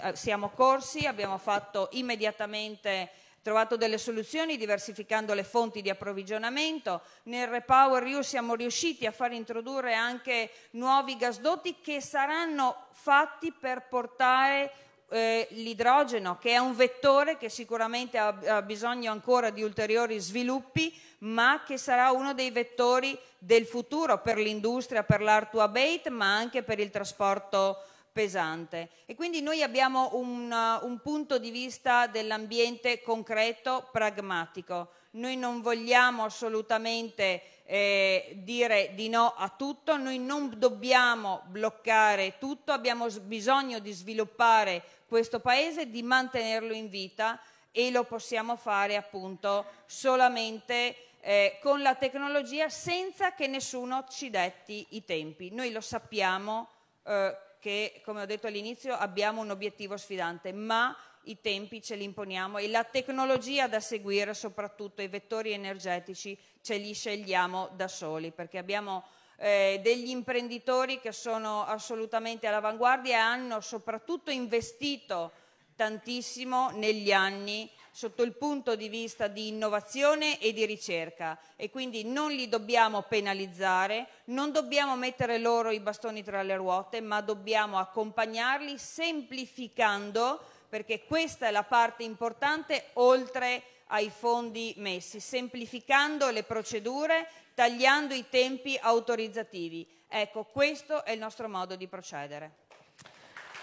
Eh, siamo corsi, abbiamo fatto immediatamente trovato delle soluzioni diversificando le fonti di approvvigionamento, nel Repower EU siamo riusciti a far introdurre anche nuovi gasdotti che saranno fatti per portare eh, l'idrogeno, che è un vettore che sicuramente ha, ha bisogno ancora di ulteriori sviluppi, ma che sarà uno dei vettori del futuro per l'industria, per l'art to abate, ma anche per il trasporto pesante. E quindi noi abbiamo un, uh, un punto di vista dell'ambiente concreto, pragmatico. Noi non vogliamo assolutamente eh, dire di no a tutto, noi non dobbiamo bloccare tutto, abbiamo bisogno di sviluppare questo paese, di mantenerlo in vita e lo possiamo fare appunto solamente eh, con la tecnologia senza che nessuno ci detti i tempi. Noi lo sappiamo eh, che, come ho detto all'inizio, abbiamo un obiettivo sfidante, ma i tempi ce li imponiamo e la tecnologia da seguire, soprattutto i vettori energetici, ce li scegliamo da soli perché abbiamo eh, degli imprenditori che sono assolutamente all'avanguardia e hanno soprattutto investito tantissimo negli anni sotto il punto di vista di innovazione e di ricerca e quindi non li dobbiamo penalizzare, non dobbiamo mettere loro i bastoni tra le ruote, ma dobbiamo accompagnarli semplificando perché questa è la parte importante oltre ai fondi messi, semplificando le procedure, tagliando i tempi autorizzativi. Ecco, questo è il nostro modo di procedere.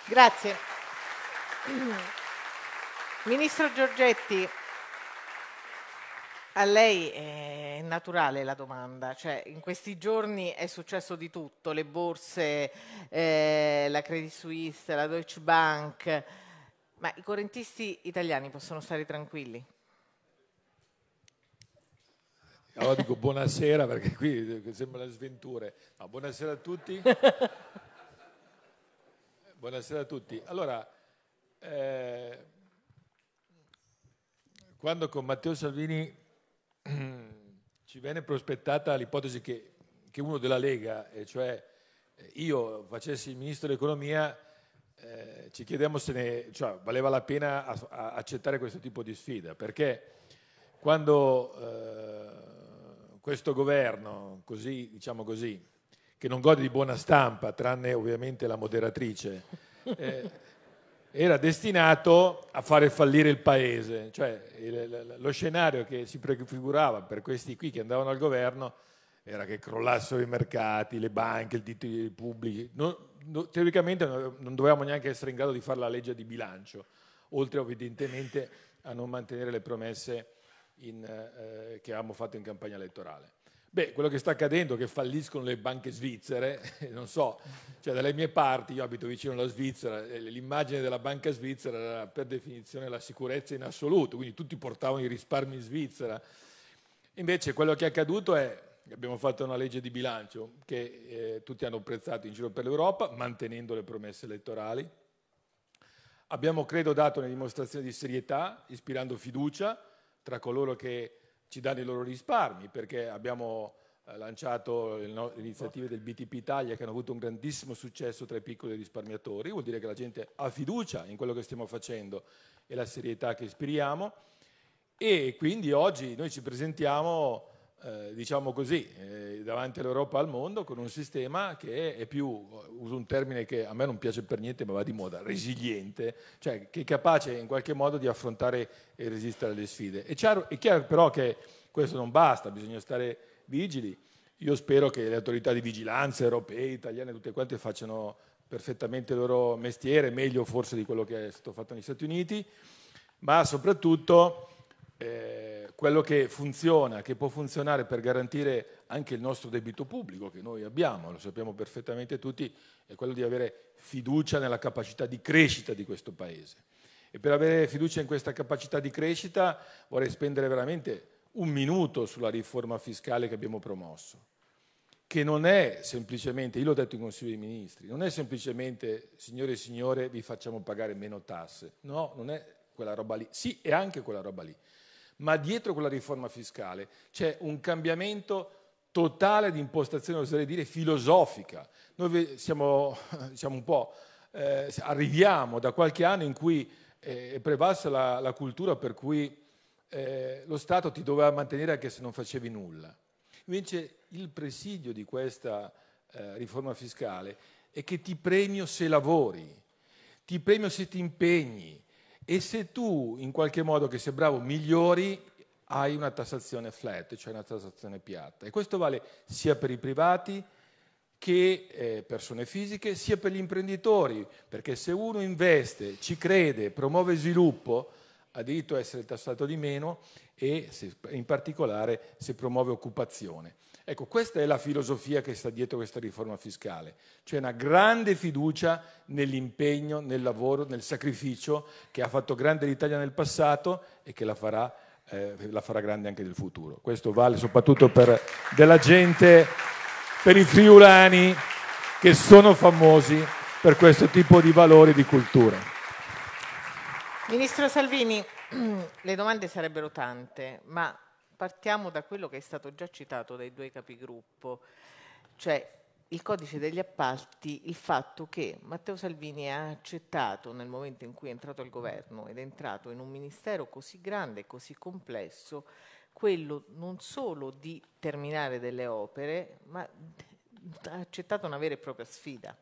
Grazie. Ministro Giorgetti, a lei è naturale la domanda, cioè, in questi giorni è successo di tutto, le borse, eh, la Credit Suisse, la Deutsche Bank, ma i correntisti italiani possono stare tranquilli? Allora dico buonasera perché qui eh, sembrano sventure. No, buonasera a tutti. buonasera a tutti. Allora, eh, quando con Matteo Salvini ci venne prospettata l'ipotesi che, che uno della Lega, e cioè eh, io facessi il ministro dell'economia, eh, ci chiediamo se ne, cioè, valeva la pena a, a accettare questo tipo di sfida, perché quando eh, questo governo, così, diciamo così, che non gode di buona stampa, tranne ovviamente la moderatrice, eh, era destinato a fare fallire il paese, cioè il, lo scenario che si prefigurava per questi qui che andavano al governo era che crollassero i mercati, le banche, il titolo pubblico. Non, teoricamente non dovevamo neanche essere in grado di fare la legge di bilancio, oltre evidentemente a non mantenere le promesse in, eh, che avevamo fatto in campagna elettorale. Beh, quello che sta accadendo è che falliscono le banche svizzere, non so, cioè dalle mie parti, io abito vicino alla Svizzera, l'immagine della banca svizzera era per definizione la sicurezza in assoluto, quindi tutti portavano i risparmi in Svizzera. Invece quello che è accaduto è abbiamo fatto una legge di bilancio che eh, tutti hanno apprezzato in giro per l'Europa, mantenendo le promesse elettorali. Abbiamo, credo, dato una dimostrazione di serietà, ispirando fiducia tra coloro che ci danno i loro risparmi, perché abbiamo eh, lanciato no- le iniziative del BTP Italia che hanno avuto un grandissimo successo tra i piccoli risparmiatori, vuol dire che la gente ha fiducia in quello che stiamo facendo e la serietà che ispiriamo. E quindi oggi noi ci presentiamo eh, diciamo così, eh, davanti all'Europa e al mondo con un sistema che è più, uso un termine che a me non piace per niente ma va di moda, resiliente, cioè che è capace in qualche modo di affrontare e resistere alle sfide. È chiaro, è chiaro però che questo non basta, bisogna stare vigili. Io spero che le autorità di vigilanza europee, italiane, tutte quante facciano perfettamente il loro mestiere, meglio forse di quello che è stato fatto negli Stati Uniti, ma soprattutto eh, quello che funziona, che può funzionare per garantire anche il nostro debito pubblico che noi abbiamo, lo sappiamo perfettamente tutti, è quello di avere fiducia nella capacità di crescita di questo Paese. E per avere fiducia in questa capacità di crescita vorrei spendere veramente un minuto sulla riforma fiscale che abbiamo promosso, che non è semplicemente, io l'ho detto in Consiglio dei Ministri, non è semplicemente, signore e signore, vi facciamo pagare meno tasse. No, non è quella roba lì. Sì, è anche quella roba lì ma dietro quella riforma fiscale c'è un cambiamento totale di impostazione, oserei dire, filosofica. Noi siamo, diciamo un po', eh, arriviamo da qualche anno in cui eh, è prevalsa la, la, cultura per cui eh, lo Stato ti doveva mantenere anche se non facevi nulla. Invece il presidio di questa eh, riforma fiscale è che ti premio se lavori, ti premio se ti impegni, e se tu in qualche modo che sei bravo migliori, hai una tassazione flat, cioè una tassazione piatta. E questo vale sia per i privati che eh, persone fisiche, sia per gli imprenditori, perché se uno investe, ci crede, promuove sviluppo, ha diritto a essere tassato di meno e se, in particolare se promuove occupazione. Ecco, questa è la filosofia che sta dietro questa riforma fiscale, cioè una grande fiducia nell'impegno, nel lavoro, nel sacrificio che ha fatto grande l'Italia nel passato e che la farà, eh, la farà grande anche nel futuro. Questo vale soprattutto per della gente, per i friulani che sono famosi per questo tipo di valori e di cultura. Ministro Salvini, le domande sarebbero tante, ma partiamo da quello che è stato già citato dai due capigruppo, cioè il codice degli appalti, il fatto che Matteo Salvini ha accettato nel momento in cui è entrato al governo ed è entrato in un ministero così grande e così complesso, quello non solo di terminare delle opere, ma ha accettato una vera e propria sfida.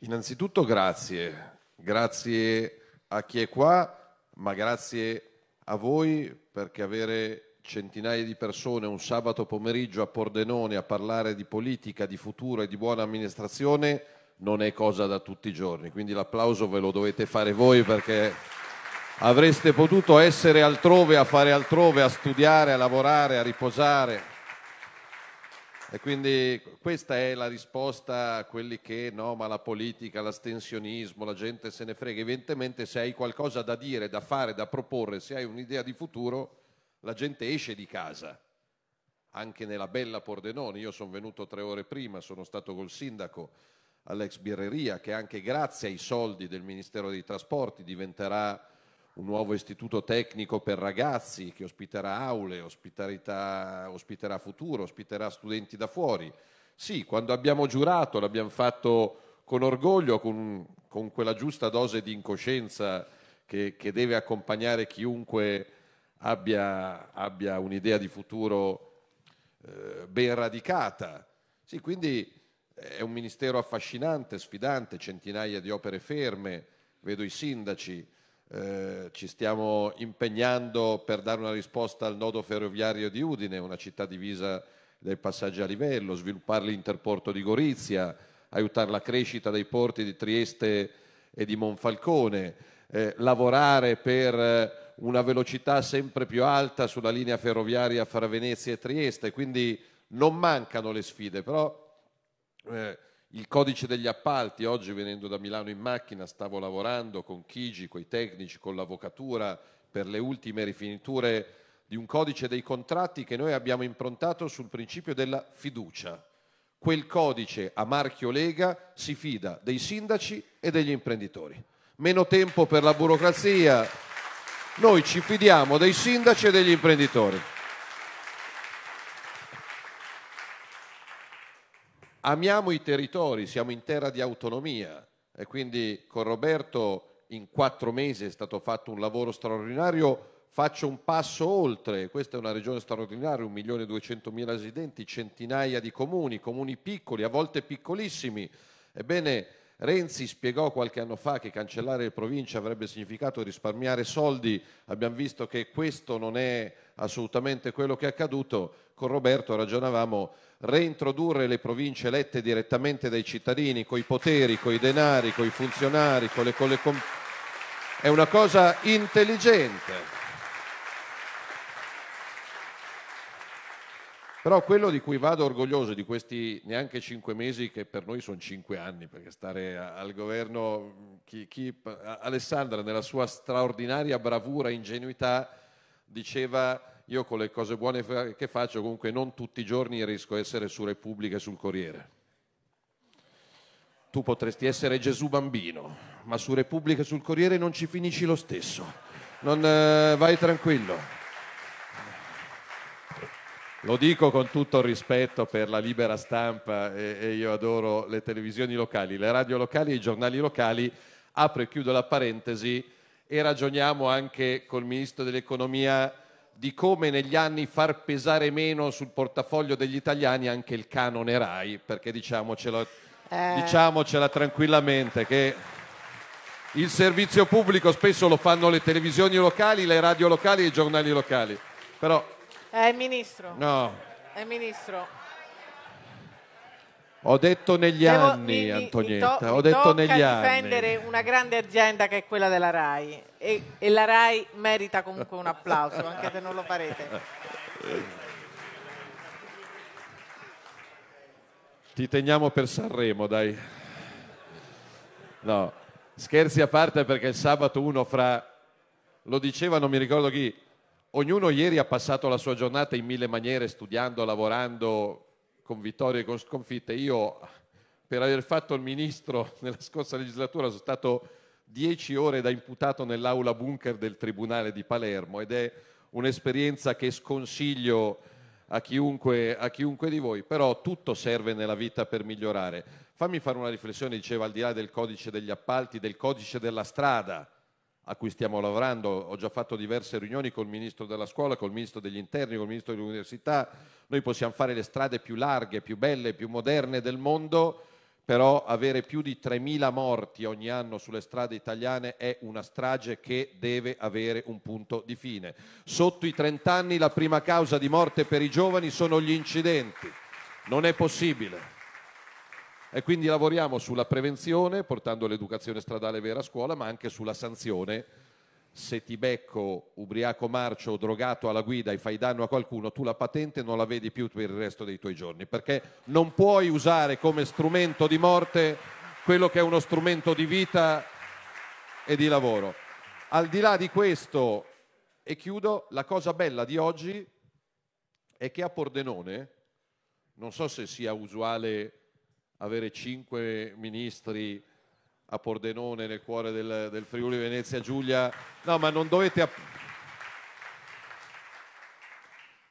Innanzitutto grazie, grazie a chi è qua, ma grazie a voi perché avere centinaia di persone un sabato pomeriggio a Pordenone a parlare di politica, di futuro e di buona amministrazione non è cosa da tutti i giorni, quindi l'applauso ve lo dovete fare voi perché avreste potuto essere altrove, a fare altrove, a studiare, a lavorare, a riposare. E quindi questa è la risposta a quelli che no, ma la politica, l'astensionismo, la gente se ne frega. Evidentemente se hai qualcosa da dire, da fare, da proporre, se hai un'idea di futuro, la gente esce di casa. Anche nella bella Pordenone, io sono venuto tre ore prima, sono stato col sindaco all'ex birreria, che anche grazie ai soldi del Ministero dei Trasporti diventerà un nuovo istituto tecnico per ragazzi che ospiterà aule, ospiterà futuro, ospiterà studenti da fuori. Sì, quando abbiamo giurato l'abbiamo fatto con orgoglio, con, con, quella giusta dose di incoscienza che, che deve accompagnare chiunque abbia, abbia un'idea di futuro eh, ben radicata. Sì, quindi eh, è un ministero affascinante, sfidante, centinaia di opere ferme, vedo i sindaci, eh, ci stiamo impegnando per dare una risposta al nodo ferroviario di Udine, una città divisa dai passaggi a livello, sviluppare l'interporto di Gorizia, aiutare la crescita dei porti di Trieste e di Monfalcone, eh, lavorare per eh, una velocità sempre più alta sulla linea ferroviaria fra Venezia e Trieste. Quindi non mancano le sfide, però eh, il codice degli appalti, oggi venendo da Milano in macchina, stavo lavorando con Chigi, con i tecnici, con l'avvocatura per le ultime rifiniture di un codice dei contratti che noi abbiamo improntato sul principio della fiducia. Quel codice a marchio Lega si fida dei sindaci e degli imprenditori. Meno tempo per la burocrazia. Noi ci fidiamo dei sindaci e degli imprenditori. Amiamo i territori, siamo in terra di autonomia e quindi con Roberto in quattro mesi è stato fatto un lavoro straordinario. Faccio un passo oltre, questa è una regione straordinaria, 1.200.000 residenti, centinaia di comuni, comuni piccoli, a volte piccolissimi. Ebbene, Renzi spiegò qualche anno fa che cancellare le province avrebbe significato risparmiare soldi, abbiamo visto che questo non è assolutamente quello che è accaduto, con Roberto ragionavamo reintrodurre le province elette direttamente dai cittadini, coi poteri, coi denari, coi funzionari, con le, con le com- è una cosa intelligente. Però quello di cui vado orgoglioso di questi neanche cinque mesi, che per noi sono cinque anni, perché stare al governo, chi, chi, Alessandra nella sua straordinaria bravura e ingenuità diceva io con le cose buone che faccio comunque non tutti i giorni riesco a essere su Repubblica e sul Corriere. Tu potresti essere Gesù bambino, ma su Repubblica e sul Corriere non ci finisci lo stesso. Non, eh, vai tranquillo. Lo dico con tutto il rispetto per la libera stampa e, e io adoro le televisioni locali, le radio locali e i giornali locali. Apro e chiudo la parentesi e ragioniamo anche col Ministro dell'Economia di come negli anni far pesare meno sul portafoglio degli italiani anche il canone RAI, perché diciamocela, eh. diciamocela tranquillamente che il servizio pubblico spesso lo fanno le televisioni locali, le radio locali e i giornali locali. Però... Eh, ministro. No. Eh, ministro. Ho detto negli Devo, anni, mi, Antonietta, to, ho detto negli anni. difendere una grande azienda che è quella della RAI e, e la RAI merita comunque un applauso, anche se non lo farete. Ti teniamo per Sanremo, dai. No, scherzi a parte perché il sabato uno fra... Lo diceva, non mi ricordo chi, ognuno ieri ha passato la sua giornata in mille maniere, studiando, lavorando, con vittorie e con sconfitte. Io per aver fatto il ministro nella scorsa legislatura sono stato dieci ore da imputato nell'aula bunker del Tribunale di Palermo ed è un'esperienza che sconsiglio a chiunque, a chiunque, di voi, però tutto serve nella vita per migliorare. Fammi fare una riflessione, diceva, al di là del codice degli appalti, del codice della strada, a cui stiamo lavorando. Ho già fatto diverse riunioni col ministro della scuola, col ministro degli interni, col ministro dell'università. Noi possiamo fare le strade più larghe, più belle, più moderne del mondo, però avere più di 3.000 morti ogni anno sulle strade italiane è una strage che deve avere un punto di fine. Sotto i 30 anni la prima causa di morte per i giovani sono gli incidenti. Non è possibile. E quindi lavoriamo sulla prevenzione, portando l'educazione stradale vera a scuola, ma anche sulla sanzione. Se ti becco ubriaco marcio o drogato alla guida e fai danno a qualcuno, tu la patente non la vedi più per il resto dei tuoi giorni, perché non puoi usare come strumento di morte quello che è uno strumento di vita e di lavoro. Al di là di questo, e chiudo, la cosa bella di oggi è che a Pordenone, non so se sia usuale avere cinque ministri a Pordenone nel cuore del, del Friuli Venezia Giulia. No, ma non dovete... App-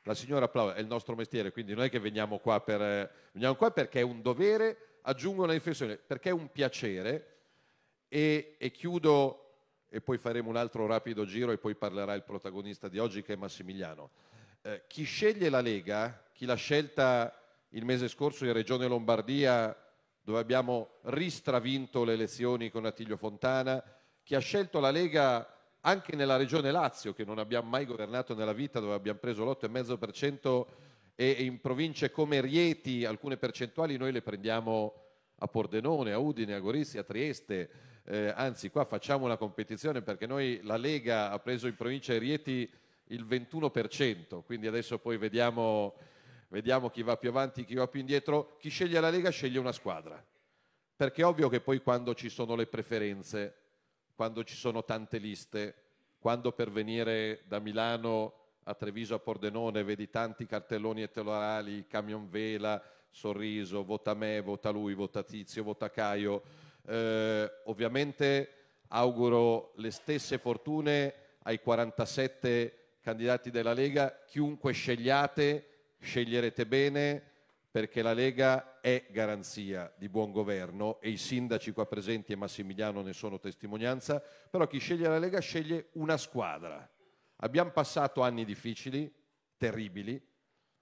la signora applaude, è il nostro mestiere, quindi non è che veniamo qua, per, veniamo qua perché è un dovere, aggiungo una riflessione, perché è un piacere e, e chiudo e poi faremo un altro rapido giro e poi parlerà il protagonista di oggi che è Massimiliano. Eh, chi sceglie la Lega, chi l'ha scelta il mese scorso in Regione Lombardia dove abbiamo ristravinto le elezioni con Attilio Fontana, che ha scelto la Lega anche nella regione Lazio, che non abbiamo mai governato nella vita, dove abbiamo preso l'8,5% e in province come Rieti alcune percentuali noi le prendiamo a Pordenone, a Udine, a Gorizia, a Trieste, eh, anzi qua facciamo una competizione perché noi la Lega ha preso in provincia di Rieti il 21%, quindi adesso poi vediamo vediamo chi va più avanti, chi va più indietro, chi sceglie la Lega sceglie una squadra. Perché è ovvio che poi quando ci sono le preferenze, quando ci sono tante liste, quando per venire da Milano a Treviso a Pordenone vedi tanti cartelloni elettorali, camion vela, sorriso, vota me, vota lui, vota Tizio, vota Caio. Eh, ovviamente auguro le stesse fortune ai 47 candidati della Lega, chiunque scegliate, sceglierete bene perché la Lega è garanzia di buon governo e i sindaci qua presenti e Massimiliano ne sono testimonianza, però chi sceglie la Lega sceglie una squadra. Abbiamo passato anni difficili, terribili,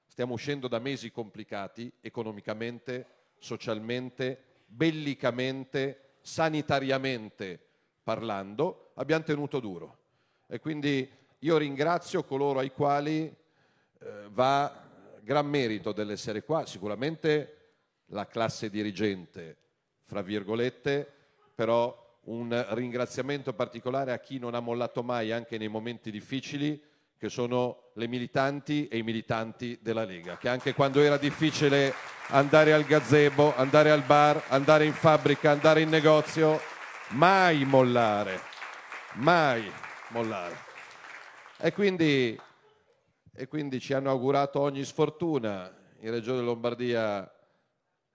stiamo uscendo da mesi complicati economicamente, socialmente, bellicamente, sanitariamente parlando, abbiamo tenuto duro. E quindi io ringrazio coloro ai quali eh, va gran merito dell'essere qua, sicuramente la classe dirigente, fra virgolette, però un ringraziamento particolare a chi non ha mollato mai anche nei momenti difficili, che sono le militanti e i militanti della Lega, che anche quando era difficile andare al gazebo, andare al bar, andare in fabbrica, andare in negozio, mai mollare, mai mollare. E quindi e quindi ci hanno augurato ogni sfortuna. In Regione Lombardia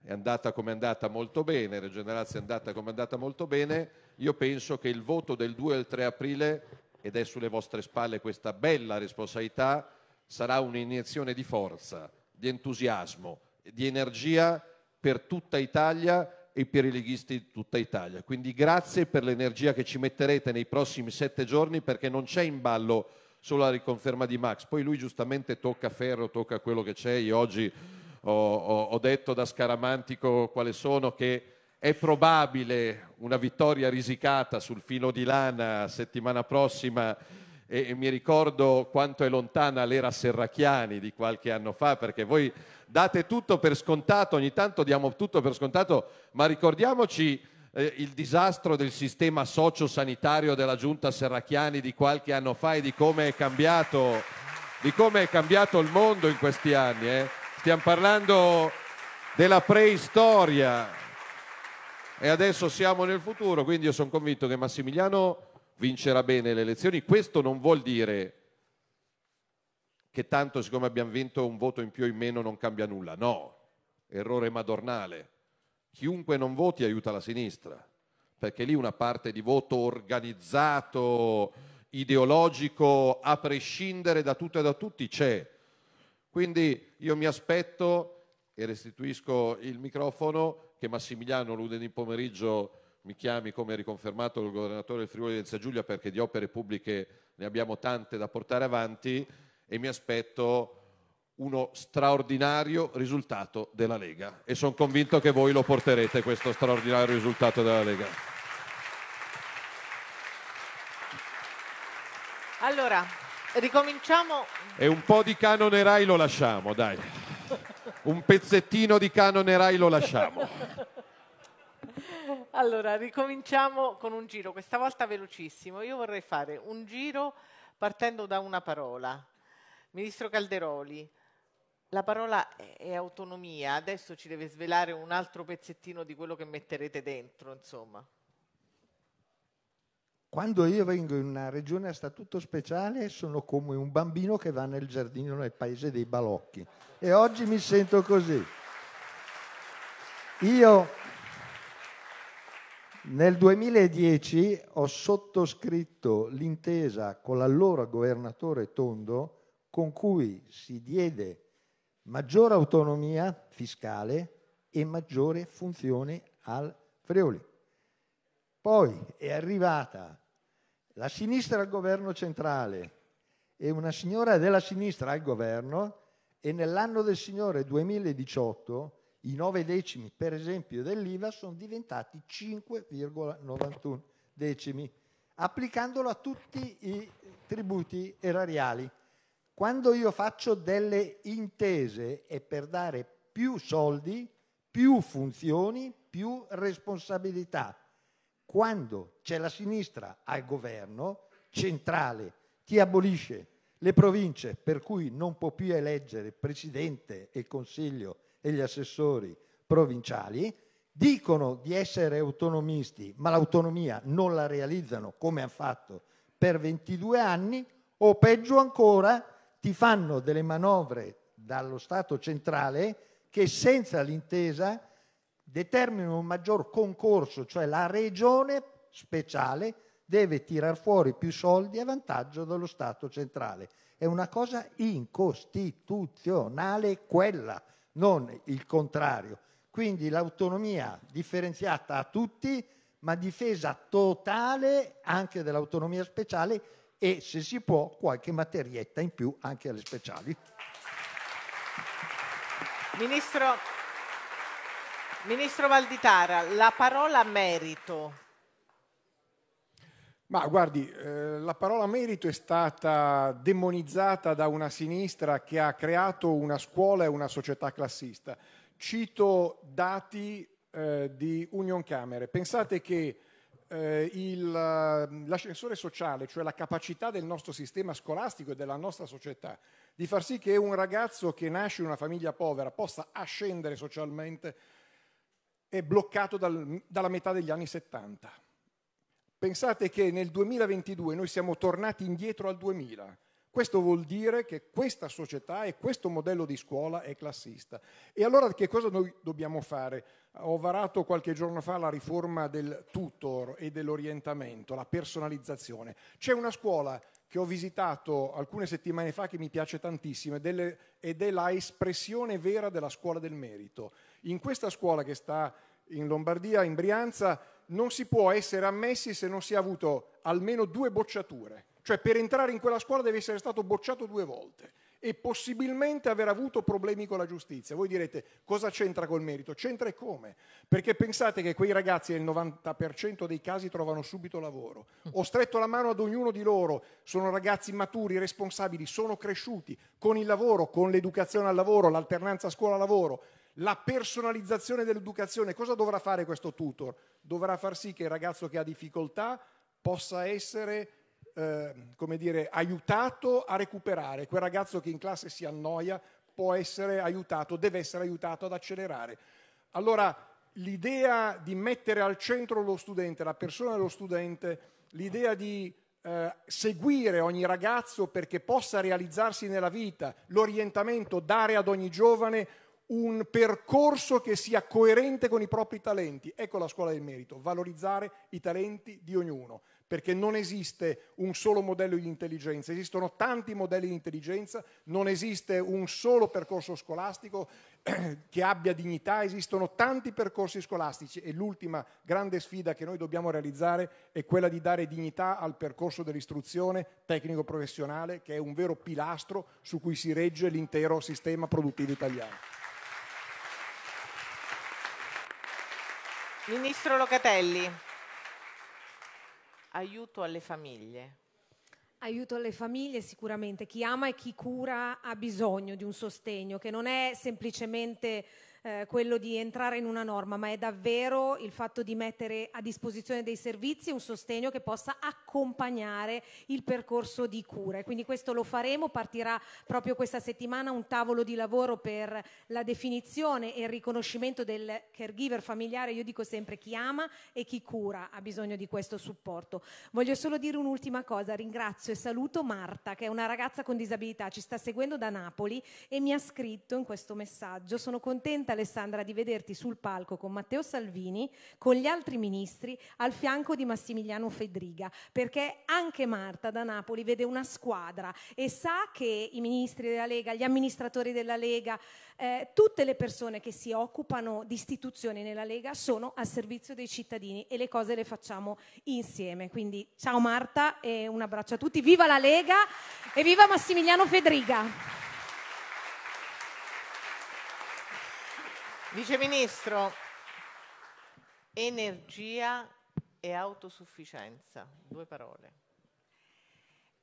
è andata come è andata molto bene, in Regione Lazio è andata come è andata molto bene. Io penso che il voto del 2 e al 3 aprile, ed è sulle vostre spalle questa bella responsabilità, sarà un'iniezione di forza, di entusiasmo, di energia per tutta Italia e per i leghisti di tutta Italia. Quindi grazie per l'energia che ci metterete nei prossimi sette giorni perché non c'è in ballo sulla riconferma di Max. Poi lui giustamente tocca ferro, tocca quello che c'è. Io oggi ho, ho, ho detto da scaramantico quale sono che è probabile una vittoria risicata sul filo di lana settimana prossima e, mi ricordo quanto è lontana l'era Serracchiani di qualche anno fa, perché voi date tutto per scontato, ogni tanto diamo tutto per scontato, ma ricordiamoci eh, il disastro del sistema socio-sanitario della giunta Serracchiani di qualche anno fa e di come è cambiato, come è cambiato il mondo in questi anni. Eh? Stiamo parlando della preistoria e adesso siamo nel futuro, quindi io sono convinto che Massimiliano vincerà bene le elezioni. Questo non vuol dire che tanto siccome abbiamo vinto un voto in più o in meno non cambia nulla, no, errore madornale. Chiunque non voti aiuta la sinistra, perché lì una parte di voto organizzato, ideologico, a prescindere da tutto e da tutti c'è. Quindi io mi aspetto, e restituisco il microfono, che Massimiliano lunedì pomeriggio mi chiami come riconfermato il governatore del Friuli Venezia Giulia perché di opere pubbliche ne abbiamo tante da portare avanti e mi aspetto uno straordinario risultato della Lega e sono convinto che voi lo porterete questo straordinario risultato della Lega. Allora, ricominciamo. E un po' di canone Rai lo lasciamo, dai. Un pezzettino di canone Rai lo lasciamo. Allora, ricominciamo con un giro, questa volta velocissimo. Io vorrei fare un giro partendo da una parola. Ministro Calderoli, la parola è autonomia, adesso ci deve svelare un altro pezzettino di quello che metterete dentro, insomma. Quando io vengo in una regione a statuto speciale sono come un bambino che va nel giardino nel paese dei balocchi e oggi mi sento così. Io nel 2010 ho sottoscritto l'intesa con l'allora governatore Tondo con cui si diede maggiore autonomia fiscale e maggiore funzione al Friuli. Poi è arrivata la sinistra al governo centrale e una signora della sinistra al governo e nell'anno del Signore 2018 i 9 decimi, per esempio, dell'IVA sono diventati 5,91 decimi, applicandolo a tutti i tributi erariali. Quando io faccio delle intese è per dare più soldi, più funzioni, più responsabilità. Quando c'è la sinistra al governo centrale che abolisce le province per cui non può più eleggere il presidente e il consiglio e gli assessori provinciali, dicono di essere autonomisti, ma l'autonomia non la realizzano come hanno fatto per 22 anni, o peggio ancora ti fanno delle manovre dallo Stato centrale che senza l'intesa determinano un maggior concorso, cioè la regione speciale deve tirar fuori più soldi a vantaggio dello Stato centrale. È una cosa incostituzionale quella, non il contrario. Quindi l'autonomia differenziata a tutti, ma difesa totale anche dell'autonomia speciale e se si può qualche materietta in più anche alle speciali. Ministro, Ministro Valditara, la parola merito. Ma guardi, eh, la parola merito è stata demonizzata da una sinistra che ha creato una scuola e una società classista. Cito dati eh, di Union Camere. Pensate che eh, il, ehm, l'ascensore sociale, cioè la capacità del nostro sistema scolastico e della nostra società di far sì che un ragazzo che nasce in una famiglia povera possa ascendere socialmente è bloccato dal, dalla metà degli anni 70. Pensate che nel 2022 noi siamo tornati indietro al 2000. Questo vuol dire che questa società e questo modello di scuola è classista. E allora che cosa noi dobbiamo fare? Ho varato qualche giorno fa la riforma del tutor e dell'orientamento, la personalizzazione. C'è una scuola che ho visitato alcune settimane fa che mi piace tantissimo ed è, la espressione vera della scuola del merito. In questa scuola che sta in Lombardia, in Brianza, non si può essere ammessi se non si è avuto almeno due bocciature. Cioè per entrare in quella scuola deve essere stato bocciato due volte e possibilmente aver avuto problemi con la giustizia. Voi direte cosa c'entra col merito? C'entra e come? Perché pensate che quei ragazzi nel 90% dei casi trovano subito lavoro. Ho stretto la mano ad ognuno di loro, sono ragazzi maturi, responsabili, sono cresciuti con il lavoro, con l'educazione al lavoro, l'alternanza scuola-lavoro, la personalizzazione dell'educazione. Cosa dovrà fare questo tutor? Dovrà far sì che il ragazzo che ha difficoltà possa essere Ehm, come dire, aiutato a recuperare. Quel ragazzo che in classe si annoia può essere aiutato, deve essere aiutato ad accelerare. Allora l'idea di mettere al centro lo studente, la persona dello studente, l'idea di eh, seguire ogni ragazzo perché possa realizzarsi nella vita, l'orientamento, dare ad ogni giovane un percorso che sia coerente con i propri talenti. Ecco la scuola del merito, valorizzare i talenti di ognuno perché non esiste un solo modello di intelligenza, esistono tanti modelli di intelligenza, non esiste un solo percorso scolastico che abbia dignità, esistono tanti percorsi scolastici e l'ultima grande sfida che noi dobbiamo realizzare è quella di dare dignità al percorso dell'istruzione tecnico-professionale che è un vero pilastro su cui si regge l'intero sistema produttivo italiano. Ministro Locatelli. Aiuto alle famiglie. Aiuto alle famiglie sicuramente, chi ama e chi cura ha bisogno di un sostegno che non è semplicemente eh, quello di entrare in una norma, ma è davvero il fatto di mettere a disposizione dei servizi un sostegno che possa accompagnare il percorso di cura. E quindi questo lo faremo, partirà proprio questa settimana un tavolo di lavoro per la definizione e il riconoscimento del caregiver familiare, io dico sempre chi ama e chi cura ha bisogno di questo supporto. Voglio solo dire un'ultima cosa, ringrazio e saluto Marta che è una ragazza con disabilità, ci sta seguendo da Napoli e mi ha scritto in questo messaggio, sono contenta contenta Alessandra di vederti sul palco con Matteo Salvini, con gli altri ministri, al fianco di Massimiliano Fedriga, perché anche Marta da Napoli vede una squadra e sa che i ministri della Lega, gli amministratori della Lega, eh, tutte le persone che si occupano di istituzioni nella Lega sono al servizio dei cittadini e le cose le facciamo insieme. Quindi ciao Marta e un abbraccio a tutti. Viva la Lega e viva Massimiliano Fedriga! Vice Ministro, energia e autosufficienza, due parole.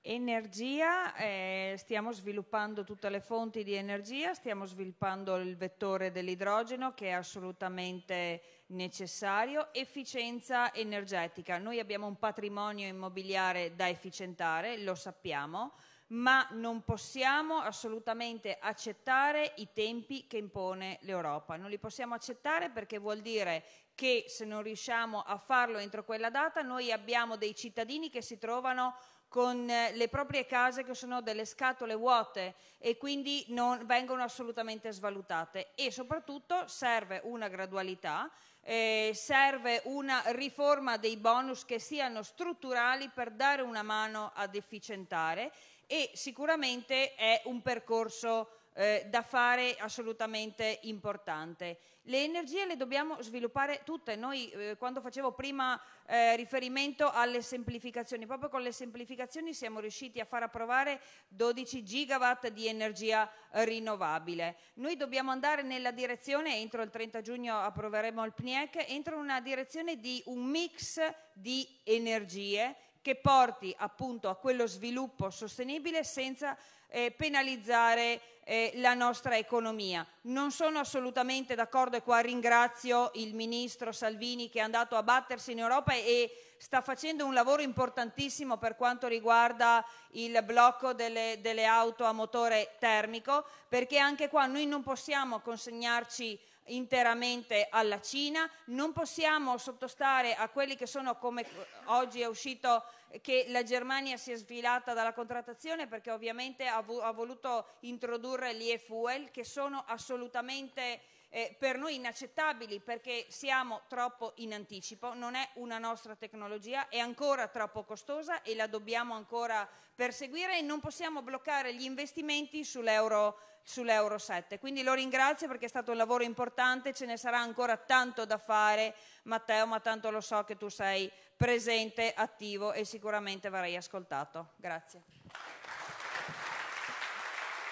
Energia, eh, stiamo sviluppando tutte le fonti di energia, stiamo sviluppando il vettore dell'idrogeno che è assolutamente necessario, efficienza energetica. Noi abbiamo un patrimonio immobiliare da efficientare, lo sappiamo, ma non possiamo assolutamente accettare i tempi che impone l'Europa. Non li possiamo accettare perché vuol dire che se non riusciamo a farlo entro quella data noi abbiamo dei cittadini che si trovano con eh, le proprie case che sono delle scatole vuote e quindi non vengono assolutamente svalutate e soprattutto serve una gradualità eh, serve una riforma dei bonus che siano strutturali per dare una mano ad efficientare e sicuramente è un percorso eh, da fare assolutamente importante. Le energie le dobbiamo sviluppare tutte, noi eh, quando facevo prima eh, riferimento alle semplificazioni, proprio con le semplificazioni siamo riusciti a far approvare 12 gigawatt di energia rinnovabile. Noi dobbiamo andare nella direzione, entro il 30 giugno approveremo il PNIEC, entro una direzione di un mix di energie che porti appunto a quello sviluppo sostenibile senza eh, penalizzare eh, la nostra economia. Non sono assolutamente d'accordo e qua ringrazio il ministro Salvini che è andato a battersi in Europa e sta facendo un lavoro importantissimo per quanto riguarda il blocco delle, delle auto a motore termico perché anche qua noi non possiamo consegnarci interamente alla Cina, non possiamo sottostare a quelli che sono come oggi è uscito che la Germania si è sfilata dalla contrattazione perché ovviamente ha, voluto introdurre gli e fuel che sono assolutamente eh, per noi inaccettabili perché siamo troppo in anticipo, non è una nostra tecnologia, è ancora troppo costosa e la dobbiamo ancora perseguire e non possiamo bloccare gli investimenti sull'euro sull'Euro 7. Quindi lo ringrazio perché è stato un lavoro importante, ce ne sarà ancora tanto da fare, Matteo, ma tanto lo so che tu sei presente, attivo e sicuramente verrai ascoltato. Grazie.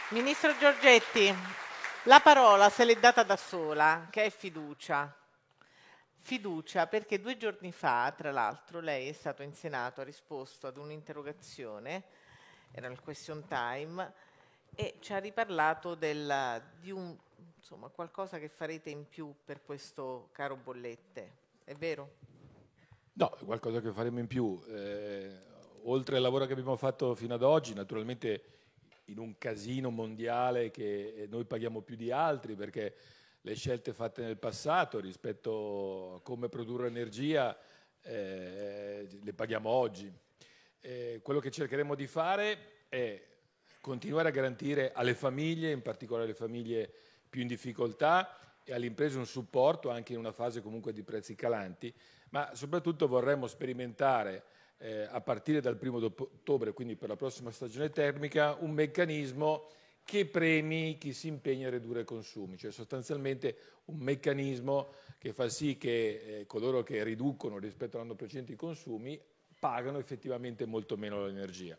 Ministro Giorgetti. La parola se l'è data da sola, che è fiducia. Fiducia perché due giorni fa, tra l'altro, lei è stato in Senato, ha risposto ad un'interrogazione, era il question time, e ci ha riparlato del, di un, insomma, qualcosa che farete in più per questo caro bollette. È vero? No, qualcosa che faremo in più. Eh, oltre al lavoro che abbiamo fatto fino ad oggi, naturalmente in un casino mondiale che eh, noi paghiamo più di altri perché le scelte fatte nel passato rispetto a come produrre energia eh, le paghiamo oggi. Eh, quello che cercheremo di fare è continuare a garantire alle famiglie, in particolare alle famiglie più in difficoltà, e alle imprese un supporto anche in una fase comunque di prezzi calanti, ma soprattutto vorremmo sperimentare eh, a partire dal primo ottobre, quindi per la prossima stagione termica, un meccanismo che premi chi si impegna a ridurre i consumi, cioè sostanzialmente un meccanismo che fa sì che eh, coloro che riducono rispetto all'anno precedente i consumi pagano effettivamente molto meno l'energia.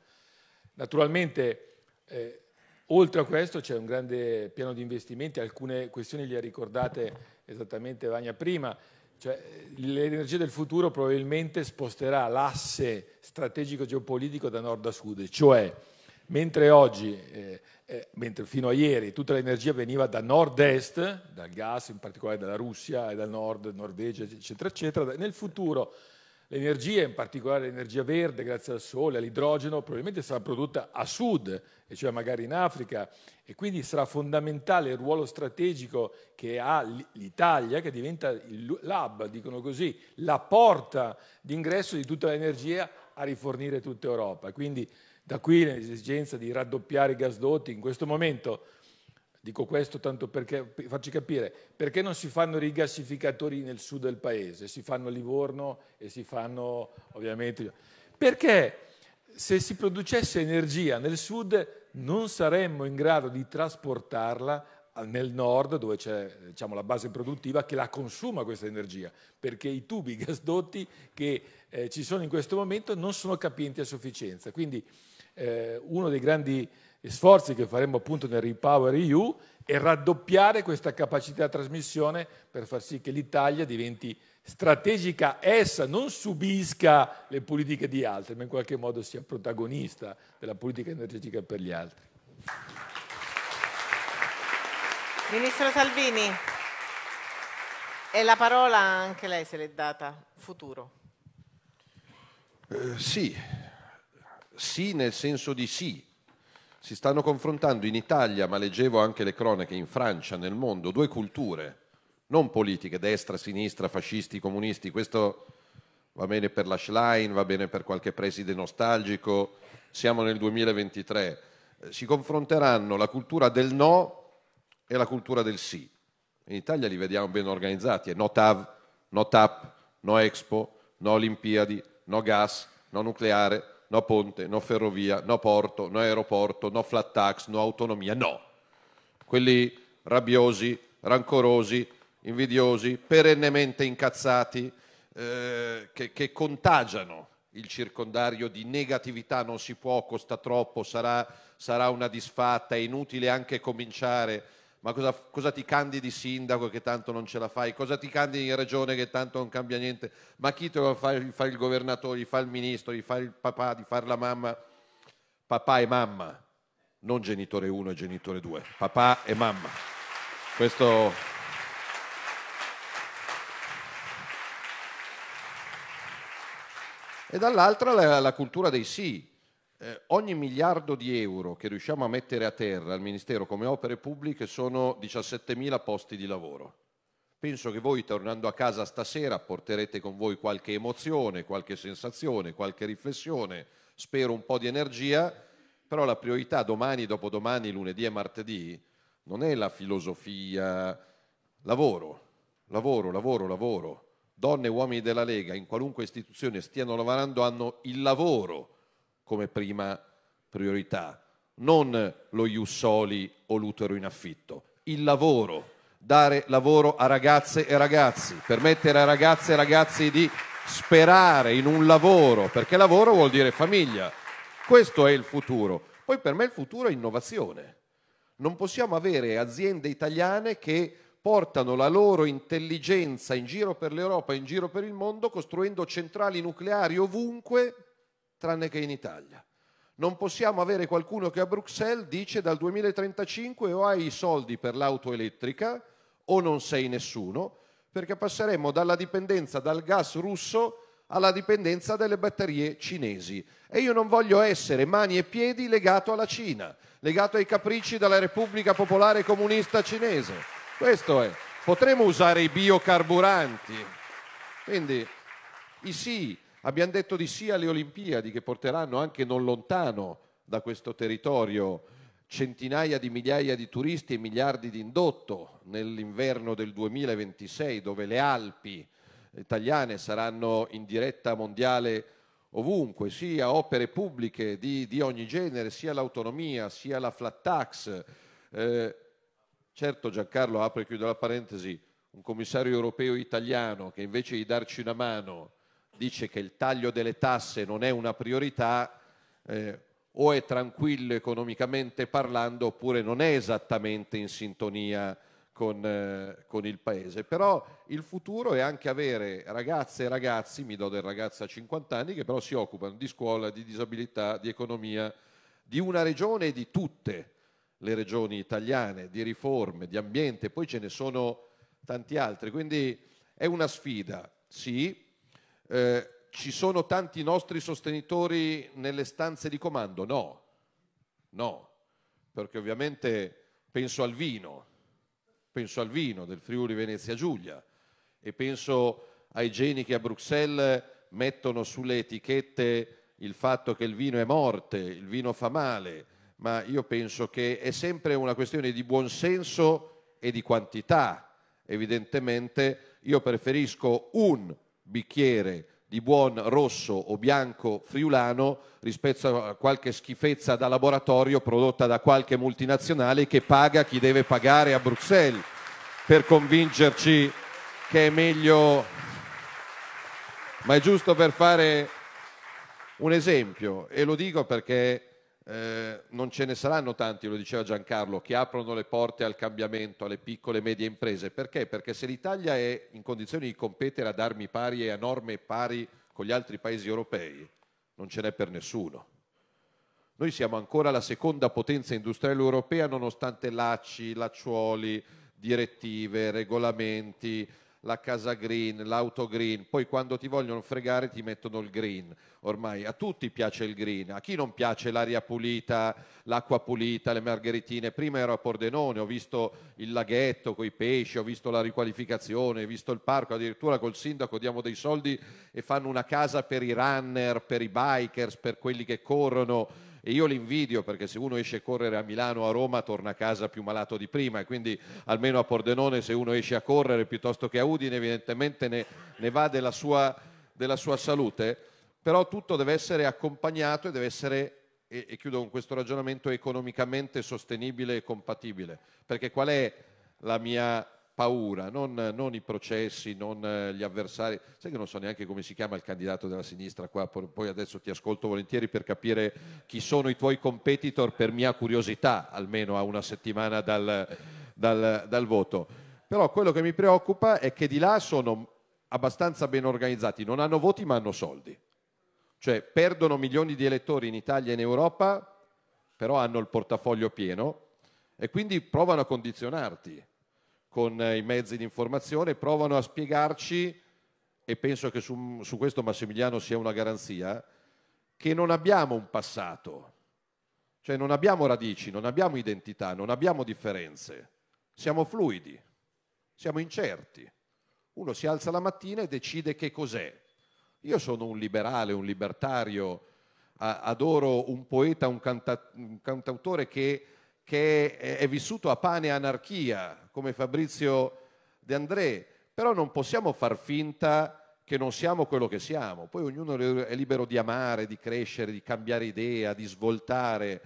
Naturalmente, eh, oltre a questo c'è un grande piano di investimenti, alcune questioni le ha ricordate esattamente Vagna prima, cioè, l'energia del futuro probabilmente sposterà l'asse strategico geopolitico da nord a sud, cioè mentre oggi, eh, eh, mentre fino a ieri tutta l'energia veniva da nord-est, dal gas, in particolare dalla Russia e dal nord, Norvegia, eccetera, eccetera, nel futuro L'energia, in particolare l'energia verde, grazie al sole, all'idrogeno, probabilmente sarà prodotta a sud, e cioè magari in Africa, e quindi sarà fondamentale il ruolo strategico che ha l'Italia, che diventa il lab, dicono così, la porta d'ingresso di tutta l'energia a rifornire tutta Europa. Quindi da qui l'esigenza di raddoppiare i gasdotti in questo momento Dico questo tanto perché, per farci capire perché non si fanno rigassificatori nel sud del paese, si fanno a Livorno e si fanno ovviamente... Perché se si producesse energia nel sud non saremmo in grado di trasportarla nel nord dove c'è diciamo, la base produttiva che la consuma questa energia, perché i tubi, i gasdotti che eh, ci sono in questo momento non sono capienti a sufficienza. Quindi eh, uno dei grandi sforzi che faremo appunto nel Repower EU e raddoppiare questa capacità di trasmissione per far sì che l'Italia diventi strategica essa, non subisca le politiche di altri, ma in qualche modo sia protagonista della politica energetica per gli altri. Ministro Salvini, e la parola anche lei se l'è data, futuro. Eh, sì, sì nel senso di sì, si stanno confrontando in Italia, ma leggevo anche le cronache in Francia, nel mondo, due culture, non politiche, destra, sinistra, fascisti, comunisti. Questo va bene per la Schlein, va bene per qualche preside nostalgico. Siamo nel 2023. Eh, si confronteranno la cultura del no e la cultura del sì. In Italia li vediamo ben organizzati, è eh. no TAV, no TAP, no Expo, no Olimpiadi, no gas, no nucleare, no ponte, no ferrovia, no porto, no aeroporto, no flat tax, no autonomia, no. Quelli rabbiosi, rancorosi, invidiosi, perennemente incazzati, eh, che, che, contagiano il circondario di negatività, non si può, costa troppo, sarà, sarà una disfatta, è inutile anche cominciare ma cosa, cosa, ti di sindaco che tanto non ce la fai, cosa ti candidi in regione che tanto non cambia niente, ma chi te lo fa, gli fa il governatore, gli fa il ministro, gli fa il papà, gli fa la mamma, papà e mamma, non genitore 1 e genitore 2, papà e mamma. Questo... E dall'altra la, la cultura dei sì, eh, ogni miliardo di euro che riusciamo a mettere a terra al Ministero come opere pubbliche sono 17.000 posti di lavoro. Penso che voi tornando a casa stasera porterete con voi qualche emozione, qualche sensazione, qualche riflessione, spero un po' di energia, però la priorità domani, dopodomani, lunedì e martedì non è la filosofia lavoro, lavoro, lavoro, lavoro. Donne e uomini della Lega in qualunque istituzione stiano lavorando hanno il lavoro come prima priorità, non lo Jussoli o l'utero in affitto, il lavoro, dare lavoro a ragazze e ragazzi, permettere a ragazze e ragazzi di sperare in un lavoro, perché lavoro vuol dire famiglia. Questo è il futuro. Poi per me il futuro è innovazione. Non possiamo avere aziende italiane che portano la loro intelligenza in giro per l'Europa, in giro per il mondo, costruendo centrali nucleari ovunque tranne che in Italia. Non possiamo avere qualcuno che a Bruxelles dice dal 2035 o hai i soldi per l'auto elettrica o non sei nessuno, perché passeremo dalla dipendenza dal gas russo alla dipendenza dalle batterie cinesi. E io non voglio essere mani e piedi legato alla Cina, legato ai capricci della Repubblica Popolare Comunista Cinese. Questo è. Potremmo usare i biocarburanti. Quindi i sì Abbiamo detto di sì alle Olimpiadi che porteranno anche non lontano da questo territorio centinaia di migliaia di turisti e miliardi di indotto nell'inverno del 2026 dove le Alpi eh, italiane saranno in diretta mondiale ovunque, sia opere pubbliche di, di ogni genere, sia l'autonomia, sia la flat tax. Eh, certo Giancarlo, apro e chiudo la parentesi, un commissario europeo italiano che invece di darci una mano dice che il taglio delle tasse non è una priorità, eh, o è tranquillo economicamente parlando oppure non è esattamente in sintonia con, eh, con, il paese. Però il futuro è anche avere ragazze e ragazzi, mi do del ragazzo a 50 anni, che però si occupano di scuola, di disabilità, di economia, di una regione e di tutte le regioni italiane, di riforme, di ambiente, poi ce ne sono tanti altri. Quindi è una sfida, sì, eh, ci sono tanti nostri sostenitori nelle stanze di comando? No, no, perché ovviamente penso al vino, penso al vino del Friuli Venezia Giulia e penso ai geni che a Bruxelles mettono sulle etichette il fatto che il vino è morte, il vino fa male, ma io penso che è sempre una questione di buonsenso e di quantità. Evidentemente io preferisco un bicchiere di buon rosso o bianco friulano rispetto a qualche schifezza da laboratorio prodotta da qualche multinazionale che paga chi deve pagare a Bruxelles per convincerci che è meglio. Ma è giusto per fare un esempio e lo dico perché eh, non ce ne saranno tanti, lo diceva Giancarlo, che aprono le porte al cambiamento, alle piccole e medie imprese. Perché? Perché se l'Italia è in condizione di competere ad armi pari e a norme pari con gli altri paesi europei, non ce n'è per nessuno. Noi siamo ancora la seconda potenza industriale europea nonostante lacci, lacciuoli, direttive, regolamenti, la casa green, l'auto green, poi quando ti vogliono fregare ti mettono il green. Ormai a tutti piace il green, a chi non piace l'aria pulita, l'acqua pulita, le margheritine. Prima ero a Pordenone, ho visto il laghetto con i pesci, ho visto la riqualificazione, ho visto il parco, addirittura col sindaco diamo dei soldi e fanno una casa per i runner, per i bikers, per quelli che corrono e io li invidio perché se uno esce a correre a Milano o a Roma torna a casa più malato di prima e quindi almeno a Pordenone se uno esce a correre piuttosto che a Udine evidentemente ne, ne va della sua, della sua salute, però tutto deve essere accompagnato e deve essere e, e chiudo con questo ragionamento economicamente sostenibile e compatibile, perché qual è la mia paura, non, non, i processi, non eh, gli avversari. Sai che non so neanche come si chiama il candidato della sinistra qua, poi adesso ti ascolto volentieri per capire chi sono i tuoi competitor per mia curiosità, almeno a una settimana dal, dal, dal voto. Però quello che mi preoccupa è che di là sono abbastanza ben organizzati, non hanno voti ma hanno soldi. Cioè perdono milioni di elettori in Italia e in Europa, però hanno il portafoglio pieno e quindi provano a condizionarti con eh, i mezzi di informazione, provano a spiegarci, e penso che su, su questo Massimiliano sia una garanzia, che non abbiamo un passato, cioè non abbiamo radici, non abbiamo identità, non abbiamo differenze, siamo fluidi, siamo incerti. Uno si alza la mattina e decide che cos'è. Io sono un liberale, un libertario, adoro un poeta, un, canta, un cantautore che, che è, è vissuto a pane e anarchia, come Fabrizio De André, però non possiamo far finta che non siamo quello che siamo, poi ognuno è libero di amare, di crescere, di cambiare idea, di svoltare,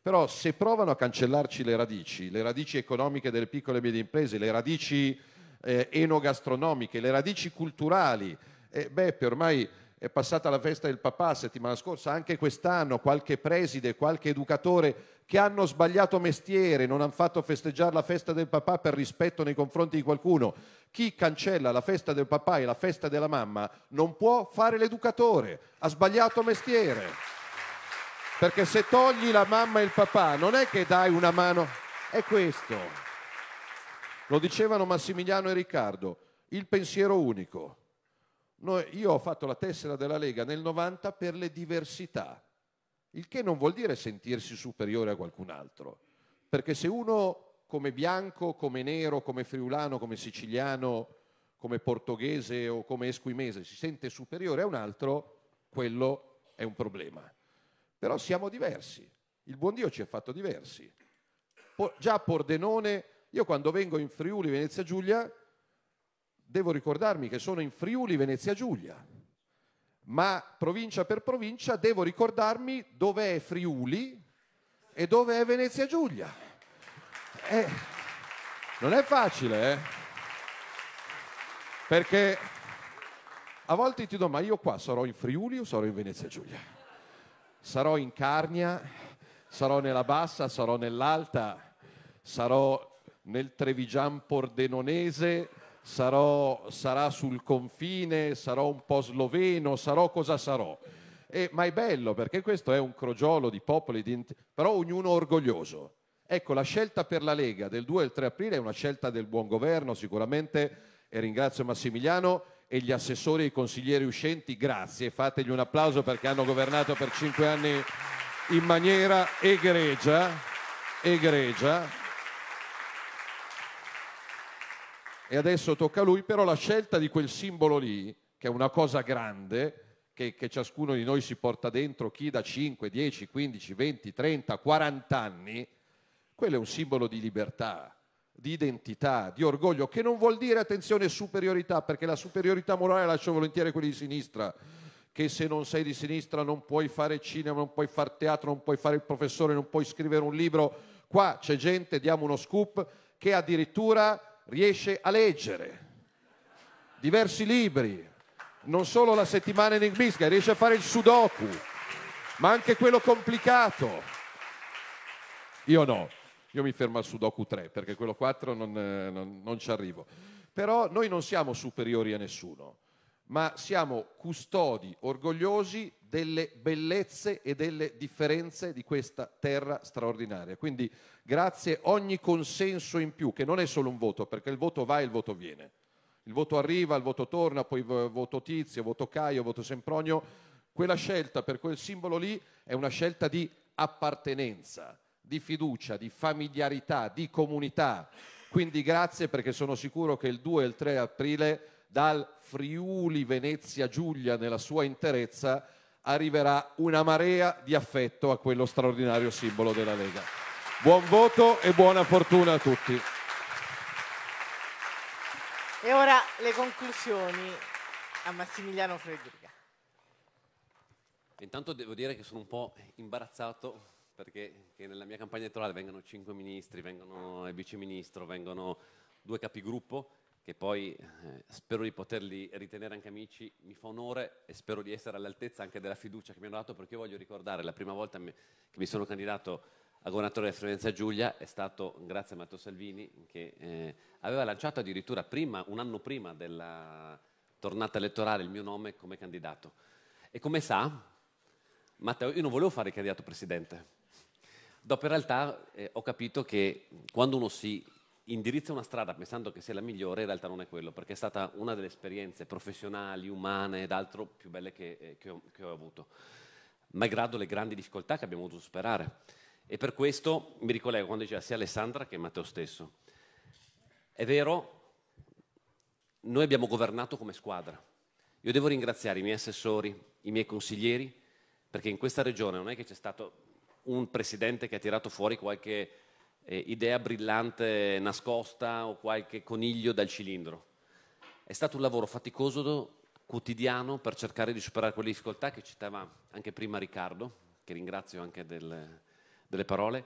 però se provano a cancellarci le radici, le radici economiche delle piccole e medie imprese, le radici eh, enogastronomiche, le radici culturali, eh, Beppe ormai è passata la festa del papà settimana scorsa, anche quest'anno qualche preside, qualche educatore che hanno sbagliato mestiere, non hanno fatto festeggiare la festa del papà per rispetto nei confronti di qualcuno. Chi cancella la festa del papà e la festa della mamma non può fare l'educatore, ha sbagliato mestiere. Perché se togli la mamma e il papà non è che dai una mano, è questo. Lo dicevano Massimiliano e Riccardo, il pensiero unico noi, io ho fatto la tessera della Lega nel 90 per le diversità, il che non vuol dire sentirsi superiore a qualcun altro, perché se uno come bianco, come nero, come friulano, come siciliano, come portoghese o come esquimese si sente superiore a un altro, quello è un problema. Però siamo diversi, il buon Dio ci ha fatto diversi. Po- già Pordenone, io quando vengo in Friuli, Venezia Giulia, devo ricordarmi che sono in Friuli, Venezia Giulia, ma provincia per provincia devo ricordarmi dove è Friuli e dove è Venezia Giulia. Eh, non è facile, eh? Perché a volte ti do, ma io qua sarò in Friuli o sarò in Venezia Giulia? Sarò in Carnia, sarò nella bassa, sarò nell'alta, sarò nel Trevigian Pordenonese, sarò, sarà sul confine, sarò un po' sloveno, sarò cosa sarò. E, ma è bello perché questo è un crogiolo di popoli, di, però ognuno orgoglioso. Ecco, la scelta per la Lega del 2 e il 3 aprile è una scelta del buon governo sicuramente e ringrazio Massimiliano e gli assessori e i consiglieri uscenti, grazie, fategli un applauso perché hanno governato per cinque anni in maniera egregia, egregia e adesso tocca a lui, però la scelta di quel simbolo lì, che è una cosa grande, che, che ciascuno di noi si porta dentro, chi da 5, 10, 15, 20, 30, 40 anni, quello è un simbolo di libertà, di identità, di orgoglio, che non vuol dire, attenzione, superiorità, perché la superiorità morale lascio volentieri quelli di sinistra, che se non sei di sinistra non puoi fare cinema, non puoi fare teatro, non puoi fare il professore, non puoi scrivere un libro. Qua c'è gente, diamo uno scoop, che addirittura riesce a leggere diversi libri, non solo la settimana enigmistica, riesce a fare il sudoku, ma anche quello complicato. Io no, io mi fermo al sudoku 3 perché quello 4 non, eh, non, non ci arrivo. Però noi non siamo superiori a nessuno ma siamo custodi, orgogliosi delle bellezze e delle differenze di questa terra straordinaria. Quindi grazie ogni consenso in più, che non è solo un voto, perché il voto va e il voto viene. Il voto arriva, il voto torna, poi voto Tizio, voto Caio, voto Sempronio. Quella scelta per quel simbolo lì è una scelta di appartenenza, di fiducia, di familiarità, di comunità. Quindi grazie perché sono sicuro che il 2 e il 3 aprile dal Friuli Venezia Giulia nella sua interezza arriverà una marea di affetto a quello straordinario simbolo della Lega. Buon voto e buona fortuna a tutti. E ora le conclusioni a Massimiliano Frederica. Intanto devo dire che sono un po' imbarazzato perché nella mia campagna elettorale vengono cinque ministri, vengono il viceministro, vengono due capigruppo che poi eh, spero di poterli ritenere anche amici, mi fa onore e spero di essere all'altezza anche della fiducia che mi hanno dato, perché io voglio ricordare, la prima volta che mi sono candidato a governatore della Friulenza Giulia è stato grazie a Matteo Salvini che eh, aveva lanciato addirittura prima, un anno prima della tornata elettorale il mio nome come candidato. E come sa, Matteo, io non volevo fare il candidato presidente. Dopo in realtà eh, ho capito che quando uno si indirizza una strada pensando che sia la migliore, in realtà non è quello, perché è stata una delle esperienze professionali, umane ed altro più belle che, eh, che, ho, che ho avuto, malgrado le grandi difficoltà che abbiamo dovuto superare. E per questo mi ricollego quando diceva sia Alessandra che Matteo stesso. È vero, noi abbiamo governato come squadra. Io devo ringraziare i miei assessori, i miei consiglieri, perché in questa regione non è che c'è stato un presidente che ha tirato fuori qualche eh, idea brillante nascosta o qualche coniglio dal cilindro. È stato un lavoro faticoso, quotidiano, per cercare di superare quelle difficoltà che citava anche prima Riccardo, che ringrazio anche del, delle parole,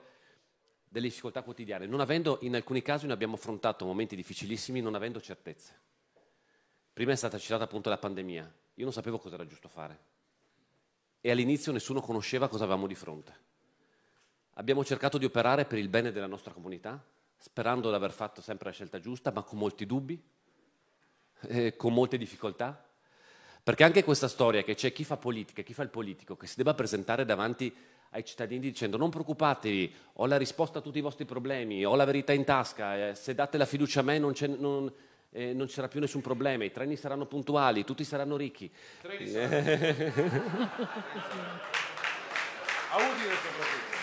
delle difficoltà quotidiane. Non avendo, in alcuni casi, noi abbiamo affrontato momenti difficilissimi non avendo certezze. Prima è stata citata appunto la pandemia. Io non sapevo cosa era giusto fare. E all'inizio nessuno conosceva cosa avevamo di fronte. Abbiamo cercato di operare per il bene della nostra comunità, sperando di aver fatto sempre la scelta giusta, ma con molti dubbi, eh, con molte difficoltà. Perché anche questa storia che c'è chi fa politica, chi fa il politico, che si debba presentare davanti ai cittadini dicendo non preoccupatevi, ho la risposta a tutti i vostri problemi, ho la verità in tasca, eh, se date la fiducia a me non, non, eh, non c'era più nessun problema, i treni saranno puntuali, tutti saranno ricchi. Treni saranno. Auguri soprattutto.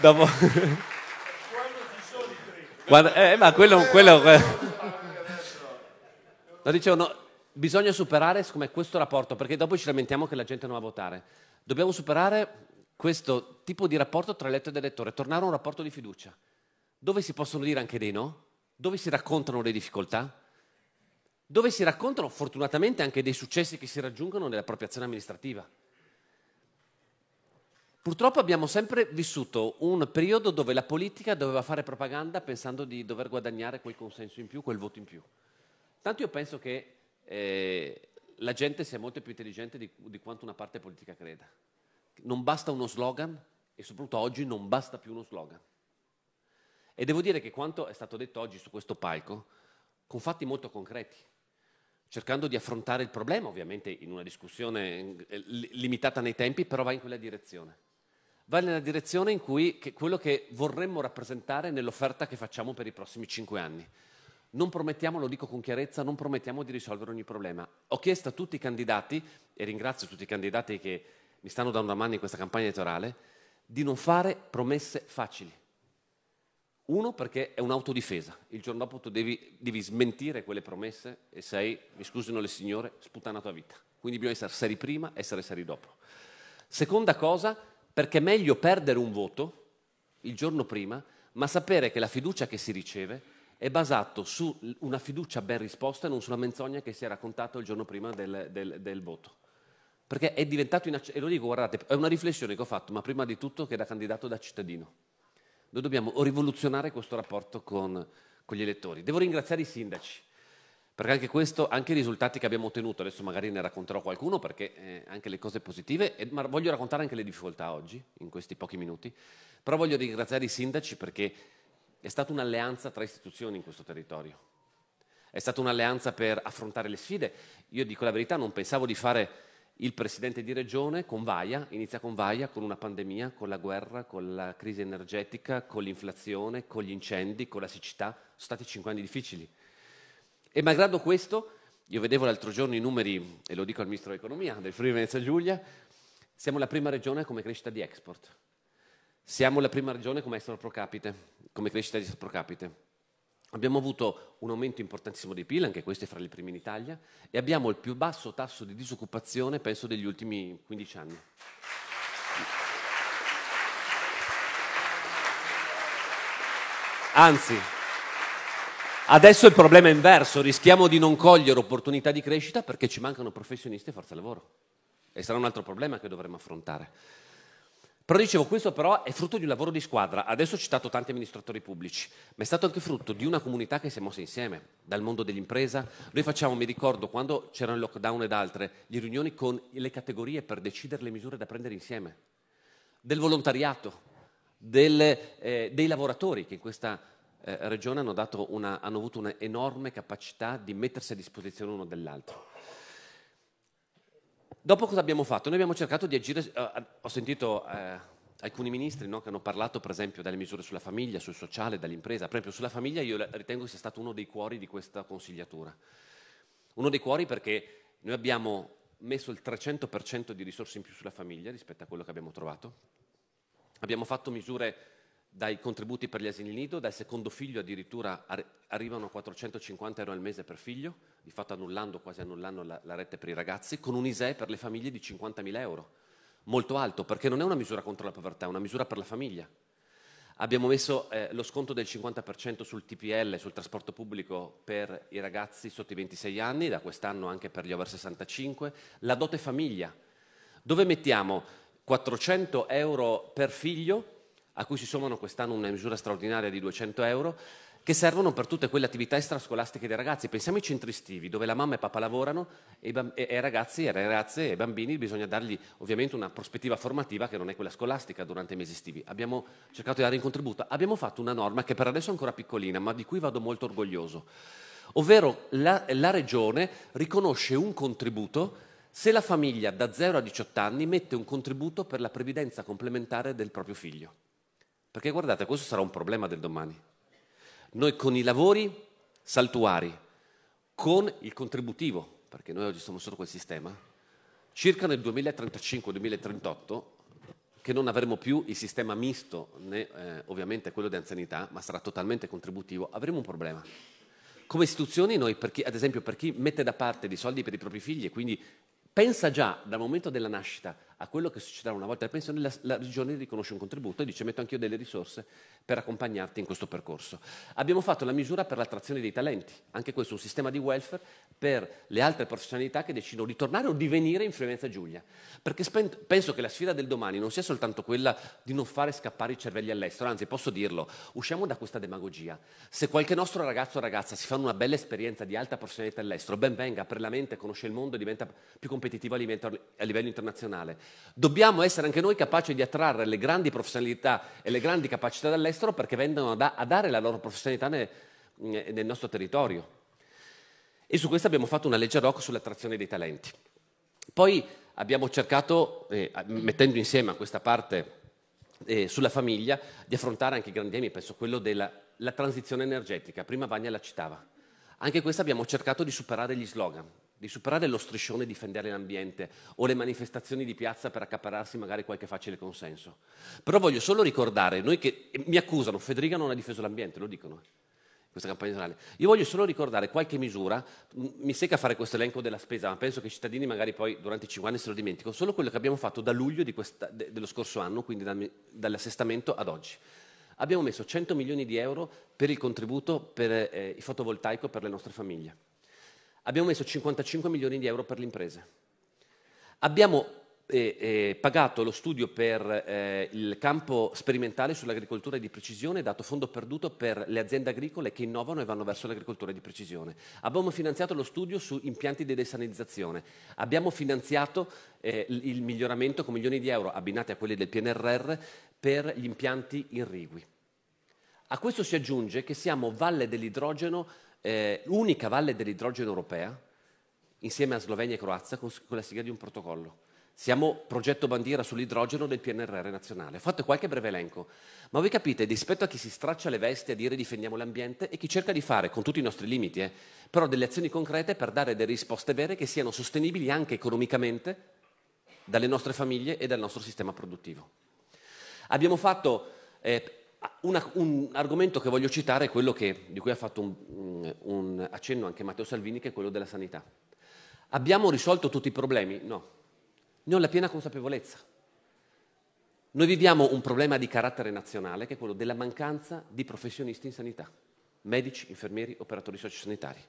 Dopo... Quando ci sono Guarda, eh, ma quello... quello... Eh. No, dicevo, no, bisogna superare siccome, questo rapporto, perché dopo ci lamentiamo che la gente non va a votare. Dobbiamo superare questo tipo di rapporto tra eletto ed elettore, tornare a un rapporto di fiducia, dove si possono dire anche dei no, dove si raccontano le difficoltà, dove si raccontano fortunatamente anche dei successi che si raggiungono nella propria azione amministrativa. Purtroppo abbiamo sempre vissuto un periodo dove la politica doveva fare propaganda pensando di dover guadagnare quel consenso in più, quel voto in più. Tanto io penso che eh, la gente sia molto più intelligente di, di, quanto una parte politica creda. Non basta uno slogan e soprattutto oggi non basta più uno slogan. E devo dire che quanto è stato detto oggi su questo palco, con fatti molto concreti, cercando di affrontare il problema, ovviamente in una discussione eh, limitata nei tempi, però va in quella direzione va nella direzione in cui che quello che vorremmo rappresentare nell'offerta che facciamo per i prossimi cinque anni. Non promettiamo, lo dico con chiarezza, non promettiamo di risolvere ogni problema. Ho chiesto a tutti i candidati, e ringrazio tutti i candidati che mi stanno dando una mano in questa campagna elettorale, di non fare promesse facili. Uno perché è un'autodifesa, il giorno dopo tu devi, devi smentire quelle promesse e sei, mi scusino le signore, sputanato a vita. Quindi bisogna essere seri prima, essere seri dopo. Seconda cosa, perché è meglio perdere un voto il giorno prima, ma sapere che la fiducia che si riceve è basata su una fiducia ben risposta e non sulla menzogna che si è raccontato il giorno prima del, del, del voto. Perché è diventato inaccettabile, e lo dico, guardate, è una riflessione che ho fatto, ma prima di tutto che da candidato da cittadino. Noi dobbiamo rivoluzionare questo rapporto con, con gli elettori. Devo ringraziare i sindaci perché anche questo, anche i risultati che abbiamo ottenuto, adesso magari ne racconterò qualcuno perché eh, anche le cose positive, e, ma voglio raccontare anche le difficoltà oggi, in questi pochi minuti, però voglio ringraziare i sindaci perché è stata un'alleanza tra istituzioni in questo territorio, è stata un'alleanza per affrontare le sfide. Io dico la verità, non pensavo di fare il presidente di regione con Vaia, inizia con Vaia, con una pandemia, con la guerra, con la crisi energetica, con l'inflazione, con gli incendi, con la siccità, sono stati cinque anni difficili e malgrado questo, io vedevo l'altro giorno i numeri, e lo dico al Ministro dell'Economia del Friuli Venezia Giulia, siamo la prima regione come crescita di export. Siamo la prima regione come estero pro capite, come crescita di pro capite. Abbiamo avuto un aumento importantissimo di PIL, anche questo è fra le prime in Italia, e abbiamo il più basso tasso di disoccupazione, penso, degli ultimi 15 anni. Anzi, Adesso il problema è inverso, rischiamo di non cogliere opportunità di crescita perché ci mancano professionisti e forza lavoro. E sarà un altro problema che dovremo affrontare. Però dicevo, questo però è frutto di un lavoro di squadra. Adesso ho citato tanti amministratori pubblici, ma è stato anche frutto di una comunità che si è mossa insieme, dal mondo dell'impresa. Noi facciamo, mi ricordo, quando c'erano il lockdown ed altre, le riunioni con le categorie per decidere le misure da prendere insieme. Del volontariato, del, eh, dei lavoratori che in questa eh, regione hanno, una, hanno avuto un'enorme capacità di mettersi a disposizione uno dell'altro. Dopo cosa abbiamo fatto? Noi abbiamo cercato di agire, eh, ho sentito eh, alcuni ministri no, che hanno parlato per esempio delle misure sulla famiglia, sul sociale, dall'impresa, per esempio sulla famiglia io ritengo sia stato uno dei cuori di questa consigliatura. Uno dei cuori perché noi abbiamo messo il 300% di risorse in più sulla famiglia rispetto a quello che abbiamo trovato, abbiamo fatto misure dai contributi per gli asili nido, dal secondo figlio addirittura arrivano a 450 euro al mese per figlio, di fatto annullando, quasi annullando la, la rete per i ragazzi, con un ISEE per le famiglie di 50.000 euro. Molto alto, perché non è una misura contro la povertà, è una misura per la famiglia. Abbiamo messo eh, lo sconto del 50% sul TPL, sul trasporto pubblico per i ragazzi sotto i 26 anni, da quest'anno anche per gli over 65, la dote famiglia, dove mettiamo 400 euro per figlio a cui si sommano quest'anno una misura straordinaria di 200 euro, che servono per tutte quelle attività extrascolastiche dei ragazzi. Pensiamo ai centri estivi, dove la mamma e papà lavorano e ai ragazzi, e ragazze e ai bambini bisogna dargli ovviamente una prospettiva formativa che non è quella scolastica durante i mesi estivi. Abbiamo cercato di dare un contributo. Abbiamo fatto una norma che per adesso è ancora piccolina, ma di cui vado molto orgoglioso. Ovvero la, la regione riconosce un contributo se la famiglia da 0 a 18 anni mette un contributo per la previdenza complementare del proprio figlio. Perché guardate, questo sarà un problema del domani. Noi con i lavori saltuari, con il contributivo, perché noi oggi siamo sotto quel sistema, circa nel 2035-2038 che non avremo più il sistema misto, né eh, ovviamente quello di anzianità, ma sarà totalmente contributivo, avremo un problema. Come istituzioni noi, per chi, ad esempio per chi mette da parte dei soldi per i propri figli e quindi pensa già dal momento della nascita a quello che succederà una volta la pensione, la, la regione riconosce un contributo e dice metto anch'io delle risorse per accompagnarti in questo percorso. Abbiamo fatto la misura per l'attrazione dei talenti, anche questo è un sistema di welfare per le altre professionalità che decidono di tornare o di venire in Fiorenza Giulia, perché spento, penso che la sfida del domani non sia soltanto quella di non fare scappare i cervelli all'estero, anzi posso dirlo, usciamo da questa demagogia. Se qualche nostro ragazzo o ragazza si fa una bella esperienza di alta professionalità all'estero, ben venga, apre la mente, conosce il mondo, e diventa più competitivo a livello internazionale dobbiamo essere anche noi capaci di attrarre le grandi professionalità e le grandi capacità dall'estero perché vengano a, dare la loro professionalità nel, mm, eh, nel nostro territorio. E su questo abbiamo fatto una legge ROC sull'attrazione dei talenti. Poi abbiamo cercato, eh, mettendo insieme a questa parte eh, sulla famiglia, di affrontare anche i grandi temi, penso quello della transizione energetica. Prima Vania la citava. Anche questa abbiamo cercato di superare gli slogan, di superare lo striscione e difendere l'ambiente o le manifestazioni di piazza per accaparrarsi magari qualche facile consenso. Però voglio solo ricordare, noi che eh, mi accusano, Federica non ha difeso l'ambiente, lo dicono eh, questa campagna generale. Io voglio solo ricordare qualche misura, mi secca fare questo elenco della spesa, ma penso che i cittadini magari poi durante i 5 anni se lo dimenticano, solo quello che abbiamo fatto da luglio questa, de, dello scorso anno, quindi da, dall'assestamento ad oggi. Abbiamo messo 100 milioni di euro per il contributo per eh, il fotovoltaico per le nostre famiglie abbiamo messo 55 milioni di euro per le imprese. Abbiamo eh, eh, pagato lo studio per eh, il campo sperimentale sull'agricoltura di precisione, dato fondo perduto per le aziende agricole che innovano e vanno verso l'agricoltura di precisione. Abbiamo finanziato lo studio su impianti di desanizzazione, abbiamo finanziato eh, il miglioramento con milioni di euro abbinati a quelli del PNRR per gli impianti irrigui. A questo si aggiunge che siamo valle dell'idrogeno eh, l'unica valle dell'idrogeno europea, insieme a Slovenia e Croazia, con, con la sigla di un protocollo. Siamo progetto bandiera sull'idrogeno del PNRR nazionale. Ho fatto qualche breve elenco, ma voi capite, rispetto a chi si straccia le vesti a dire difendiamo l'ambiente e chi cerca di fare, con tutti i nostri limiti, eh, però delle azioni concrete per dare delle risposte vere che siano sostenibili anche economicamente dalle nostre famiglie e dal nostro sistema produttivo. Abbiamo fatto eh, una, un argomento che voglio citare è quello che, di cui ha fatto un, mm, un accenno anche Matteo Salvini, che è quello della sanità. Abbiamo risolto tutti i problemi? No, ne ho la piena consapevolezza. Noi viviamo un problema di carattere nazionale che è quello della mancanza di professionisti in sanità, medici, infermieri, operatori sociosanitari.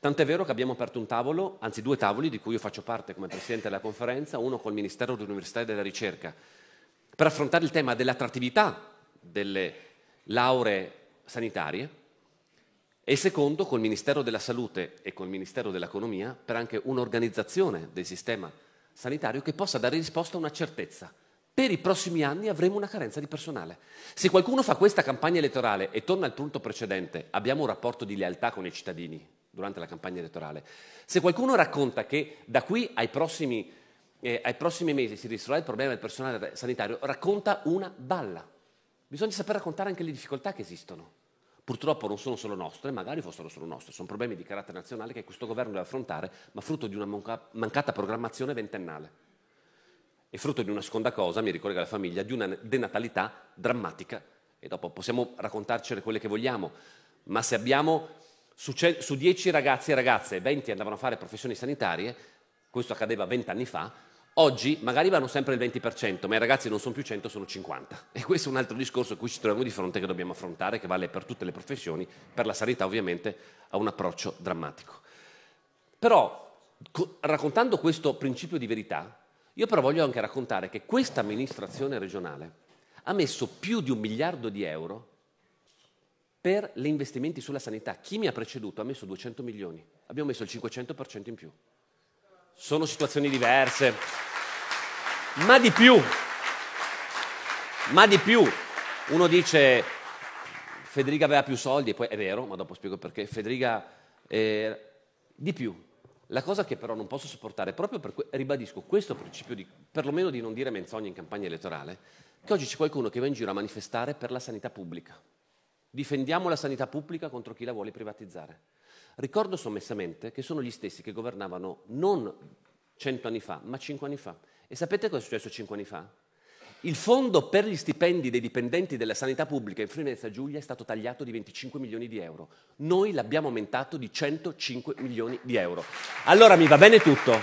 Tant'è vero che abbiamo aperto un tavolo, anzi due tavoli, di cui io faccio parte come Presidente della conferenza, uno col Ministero dell'Università e della Ricerca, per affrontare il tema dell'attrattività delle lauree sanitarie e il secondo col Ministero della Salute e col Ministero dell'Economia per anche un'organizzazione del sistema sanitario che possa dare risposta a una certezza. Per i prossimi anni avremo una carenza di personale. Se qualcuno fa questa campagna elettorale e torna al punto precedente, abbiamo un rapporto di lealtà con i cittadini durante la campagna elettorale. Se qualcuno racconta che da qui ai prossimi, eh, ai prossimi mesi si risolverà il problema del personale sanitario, racconta una balla bisogna saper raccontare anche le difficoltà che esistono. Purtroppo non sono solo nostre, magari fossero solo nostre, sono problemi di carattere nazionale che questo governo deve affrontare, ma frutto di una mancata programmazione ventennale. E frutto di una seconda cosa, mi ricollega la famiglia, di una denatalità drammatica. E dopo possiamo raccontarcene quelle che vogliamo, ma se abbiamo su 10 ragazzi e ragazze, 20 andavano a fare professioni sanitarie, questo accadeva 20 anni fa, Oggi magari vanno sempre il 20%, ma i ragazzi non sono più 100, sono 50. E questo è un altro discorso a cui ci troviamo di fronte, che dobbiamo affrontare, che vale per tutte le professioni, per la sanità ovviamente, ha un approccio drammatico. Però, raccontando questo principio di verità, io però voglio anche raccontare che questa amministrazione regionale ha messo più di un miliardo di euro per gli investimenti sulla sanità. Chi mi ha preceduto ha messo 200 milioni, abbiamo messo il 500% in più sono situazioni diverse. Ma di più, ma di più, uno dice Federica aveva più soldi, e poi è vero, ma dopo spiego perché, Federica eh, di più. La cosa che però non posso sopportare, proprio per, ribadisco questo principio di, perlomeno di non dire menzogne in campagna elettorale, che oggi c'è qualcuno che va in giro a manifestare per la sanità pubblica. Difendiamo la sanità pubblica contro chi la vuole privatizzare. Ricordo sommessamente che sono gli stessi che governavano non 100 anni fa, ma 5 anni fa. E sapete cosa è successo 5 anni fa? Il fondo per gli stipendi dei dipendenti della sanità pubblica in Friulenza Giulia è stato tagliato di 25 milioni di euro. Noi l'abbiamo aumentato di 105 milioni di euro. Allora mi va bene tutto.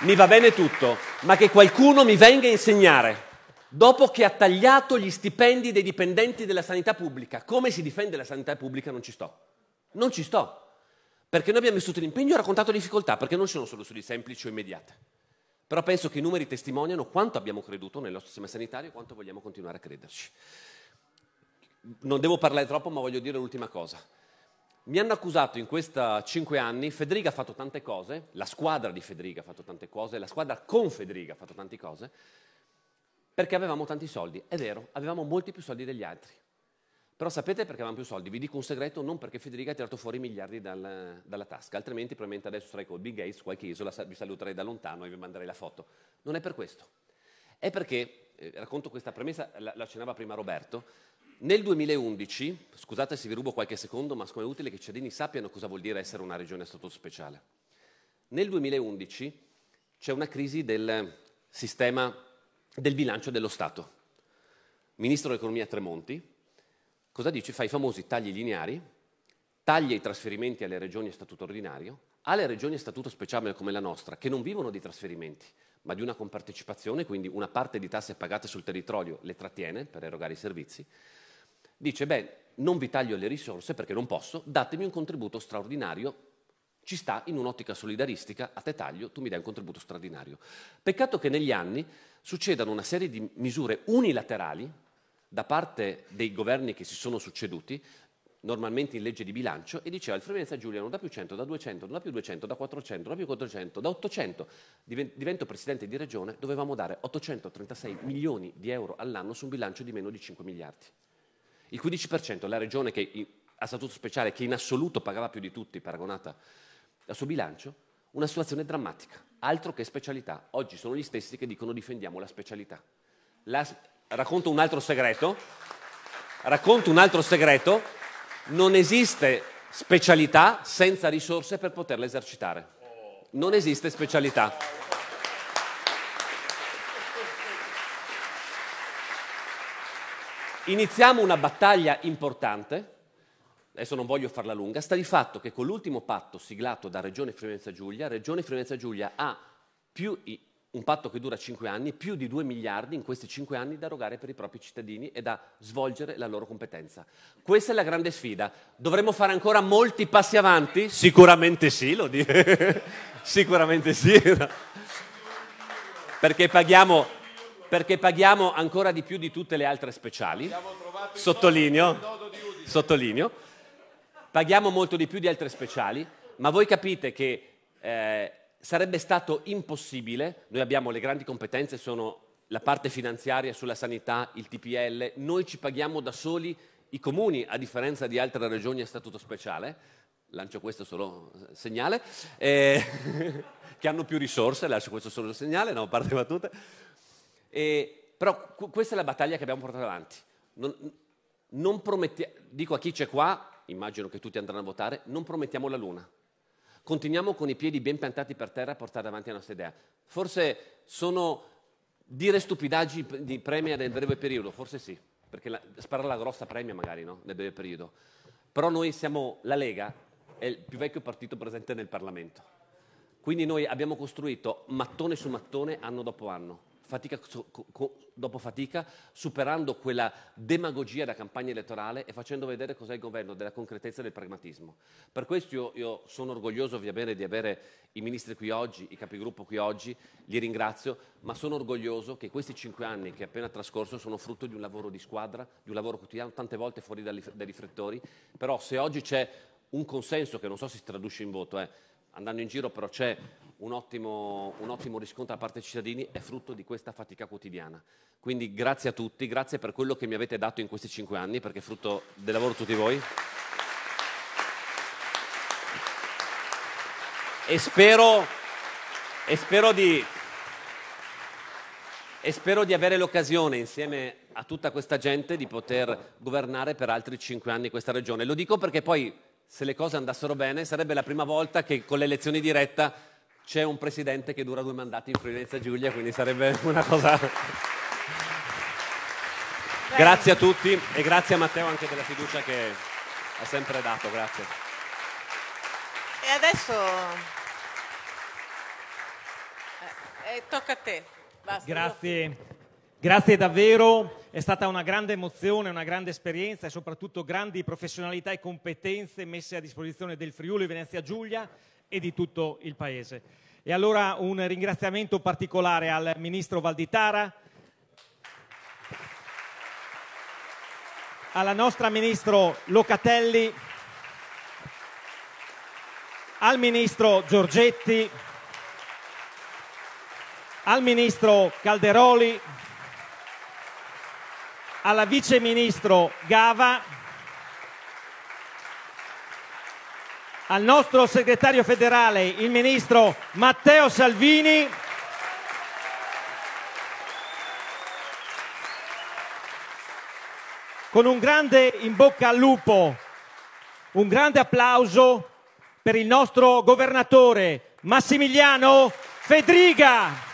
Mi va bene tutto, ma che qualcuno mi venga a insegnare dopo che ha tagliato gli stipendi dei dipendenti della sanità pubblica. Come si difende la sanità pubblica? Non ci sto. Non ci sto. Perché noi abbiamo vissuto l'impegno e raccontato le difficoltà, perché non sono soluzioni semplici o immediate. Però penso che i numeri testimoniano quanto abbiamo creduto nel nostro sistema sanitario e quanto vogliamo continuare a crederci. Non devo parlare troppo, ma voglio dire l'ultima cosa. Mi hanno accusato in questi cinque anni, Federica ha fatto tante cose, la squadra di Federica ha fatto tante cose, la squadra con Federica ha fatto tante cose, perché avevamo tanti soldi, è vero, avevamo molti più soldi degli altri. Però sapete perché avevamo più soldi? Vi dico un segreto, non perché Federica ha tirato fuori miliardi dal, dalla tasca, altrimenti probabilmente adesso sarei con Bill Gates, qualche isola, vi saluterei da lontano e vi manderei la foto. Non è per questo. È perché, eh, racconto questa premessa, la, la accennava prima Roberto, nel 2011, scusate se vi rubo qualche secondo, ma è utile che i cittadini sappiano cosa vuol dire essere una regione a statuto speciale. Nel 2011 c'è una crisi del sistema del bilancio dello Stato. Ministro dell'Economia Tremonti, cosa dice? Fa i famosi tagli lineari, taglia i trasferimenti alle regioni a statuto ordinario, alle regioni a statuto speciale come la nostra, che non vivono di trasferimenti, ma di una compartecipazione, quindi una parte di tasse pagate sul territorio le trattiene per erogare i servizi, dice, beh, non vi taglio le risorse perché non posso, datemi un contributo straordinario ci sta in un'ottica solidaristica, a te taglio, tu mi dai un contributo straordinario. Peccato che negli anni succedano una serie di misure unilaterali da parte dei governi che si sono succeduti, normalmente in legge di bilancio, e diceva il Frivenza Giulia non da più 100, da 200, non da più 200, da 400, non da più 400, da 800. Divento presidente di regione, dovevamo dare 836 milioni di euro all'anno su un bilancio di meno di 5 miliardi. Il 15% la regione che, a statuto speciale che in assoluto pagava più di tutti, paragonata dal suo bilancio una situazione drammatica, altro che specialità. Oggi sono gli stessi che dicono difendiamo la specialità. La, racconto un altro segreto, racconto un altro segreto, non esiste specialità senza risorse per poterla esercitare. Non esiste specialità. Iniziamo una battaglia importante adesso non voglio farla lunga, sta di fatto che con l'ultimo patto siglato da Regione Friulenza Giulia, Regione Friulenza Giulia ha più, un patto che dura 5 anni, più di 2 miliardi in questi 5 anni da erogare per i propri cittadini e da svolgere la loro competenza. Questa è la grande sfida. Dovremmo fare ancora molti passi avanti? Sicuramente sì, lo dico. Sicuramente sì. Perché paghiamo, perché paghiamo ancora di più di tutte le altre speciali. Sottolineo. Sottolineo paghiamo molto di più di altre speciali, ma voi capite che eh, sarebbe stato impossibile, noi abbiamo le grandi competenze, sono la parte finanziaria sulla sanità, il TPL, noi ci paghiamo da soli i comuni, a differenza di altre regioni a statuto speciale, lancio questo solo eh, segnale, eh, che hanno più risorse, lascio questo solo segnale, no, a parte battute. Eh, però questa è la battaglia che abbiamo portato avanti. Non, non dico a chi c'è qua, immagino che tutti andranno a votare, non promettiamo la luna. Continuiamo con i piedi ben piantati per terra a portare avanti la nostra idea. Forse sono dire stupidaggi di premia nel breve periodo, forse sì, perché la, sparare la grossa premia magari no? nel breve periodo. Però noi siamo la Lega, è il più vecchio partito presente nel Parlamento. Quindi noi abbiamo costruito mattone su mattone, anno dopo anno fatica dopo fatica, superando quella demagogia da campagna elettorale e facendo vedere cos'è il governo della concretezza e del pragmatismo. Per questo io, io sono orgoglioso ovviamente di avere i ministri qui oggi, i capigruppo qui oggi, li ringrazio, ma sono orgoglioso che questi cinque anni che appena trascorso sono frutto di un lavoro di squadra, di un lavoro quotidiano, tante volte fuori dai riflettori, però se oggi c'è un consenso che non so se si traduce in voto, eh, andando in giro però c'è un ottimo, un ottimo, riscontro da parte dei cittadini, è frutto di questa fatica quotidiana. Quindi grazie a tutti, grazie per quello che mi avete dato in questi cinque anni, perché è frutto del lavoro di tutti voi. E spero, e spero di e spero di avere l'occasione insieme a tutta questa gente di poter governare per altri cinque anni questa regione. Lo dico perché poi se le cose andassero bene, sarebbe la prima volta che con le elezioni diretta c'è un presidente che dura due mandati in Friulenza Giulia, quindi sarebbe una cosa... grazie a tutti e grazie a Matteo anche della fiducia che ha sempre dato, grazie. E adesso eh, eh, tocca a te. Basta, grazie. Grazie davvero, è stata una grande emozione, una grande esperienza e soprattutto grandi professionalità e competenze messe a disposizione del Friuli Venezia Giulia e di tutto il Paese. E allora un ringraziamento particolare al Ministro Valditara, alla nostra Ministro Locatelli, al Ministro Giorgetti, al Ministro Calderoli, alla vice ministro Gava, al nostro segretario federale, il ministro Matteo Salvini. Con un grande in bocca al lupo, un grande applauso per il nostro governatore Massimiliano Fedriga.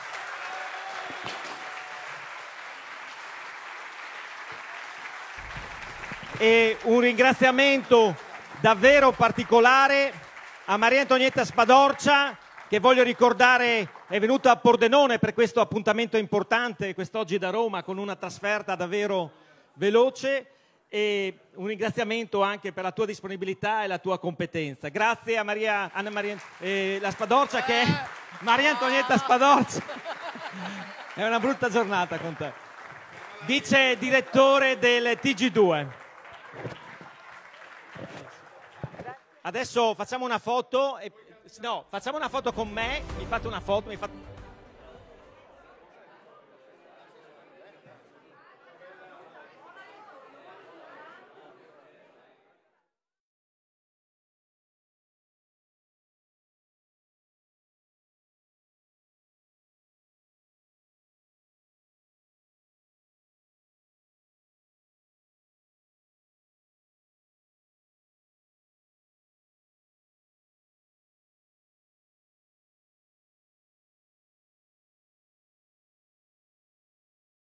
e un ringraziamento davvero particolare a Maria Antonietta Spadorcia che voglio ricordare è venuta a Pordenone per questo appuntamento importante quest'oggi da Roma con una trasferta davvero veloce e un ringraziamento anche per la tua disponibilità e la tua competenza. Grazie a Maria, Anna Maria eh, la Spadorcia che è eh. Maria Antonietta Spadorcia. È una brutta giornata con te. Vice direttore del TG2. Adesso facciamo una foto. E... No, facciamo una foto con me. Mi fate una foto. Mi fate...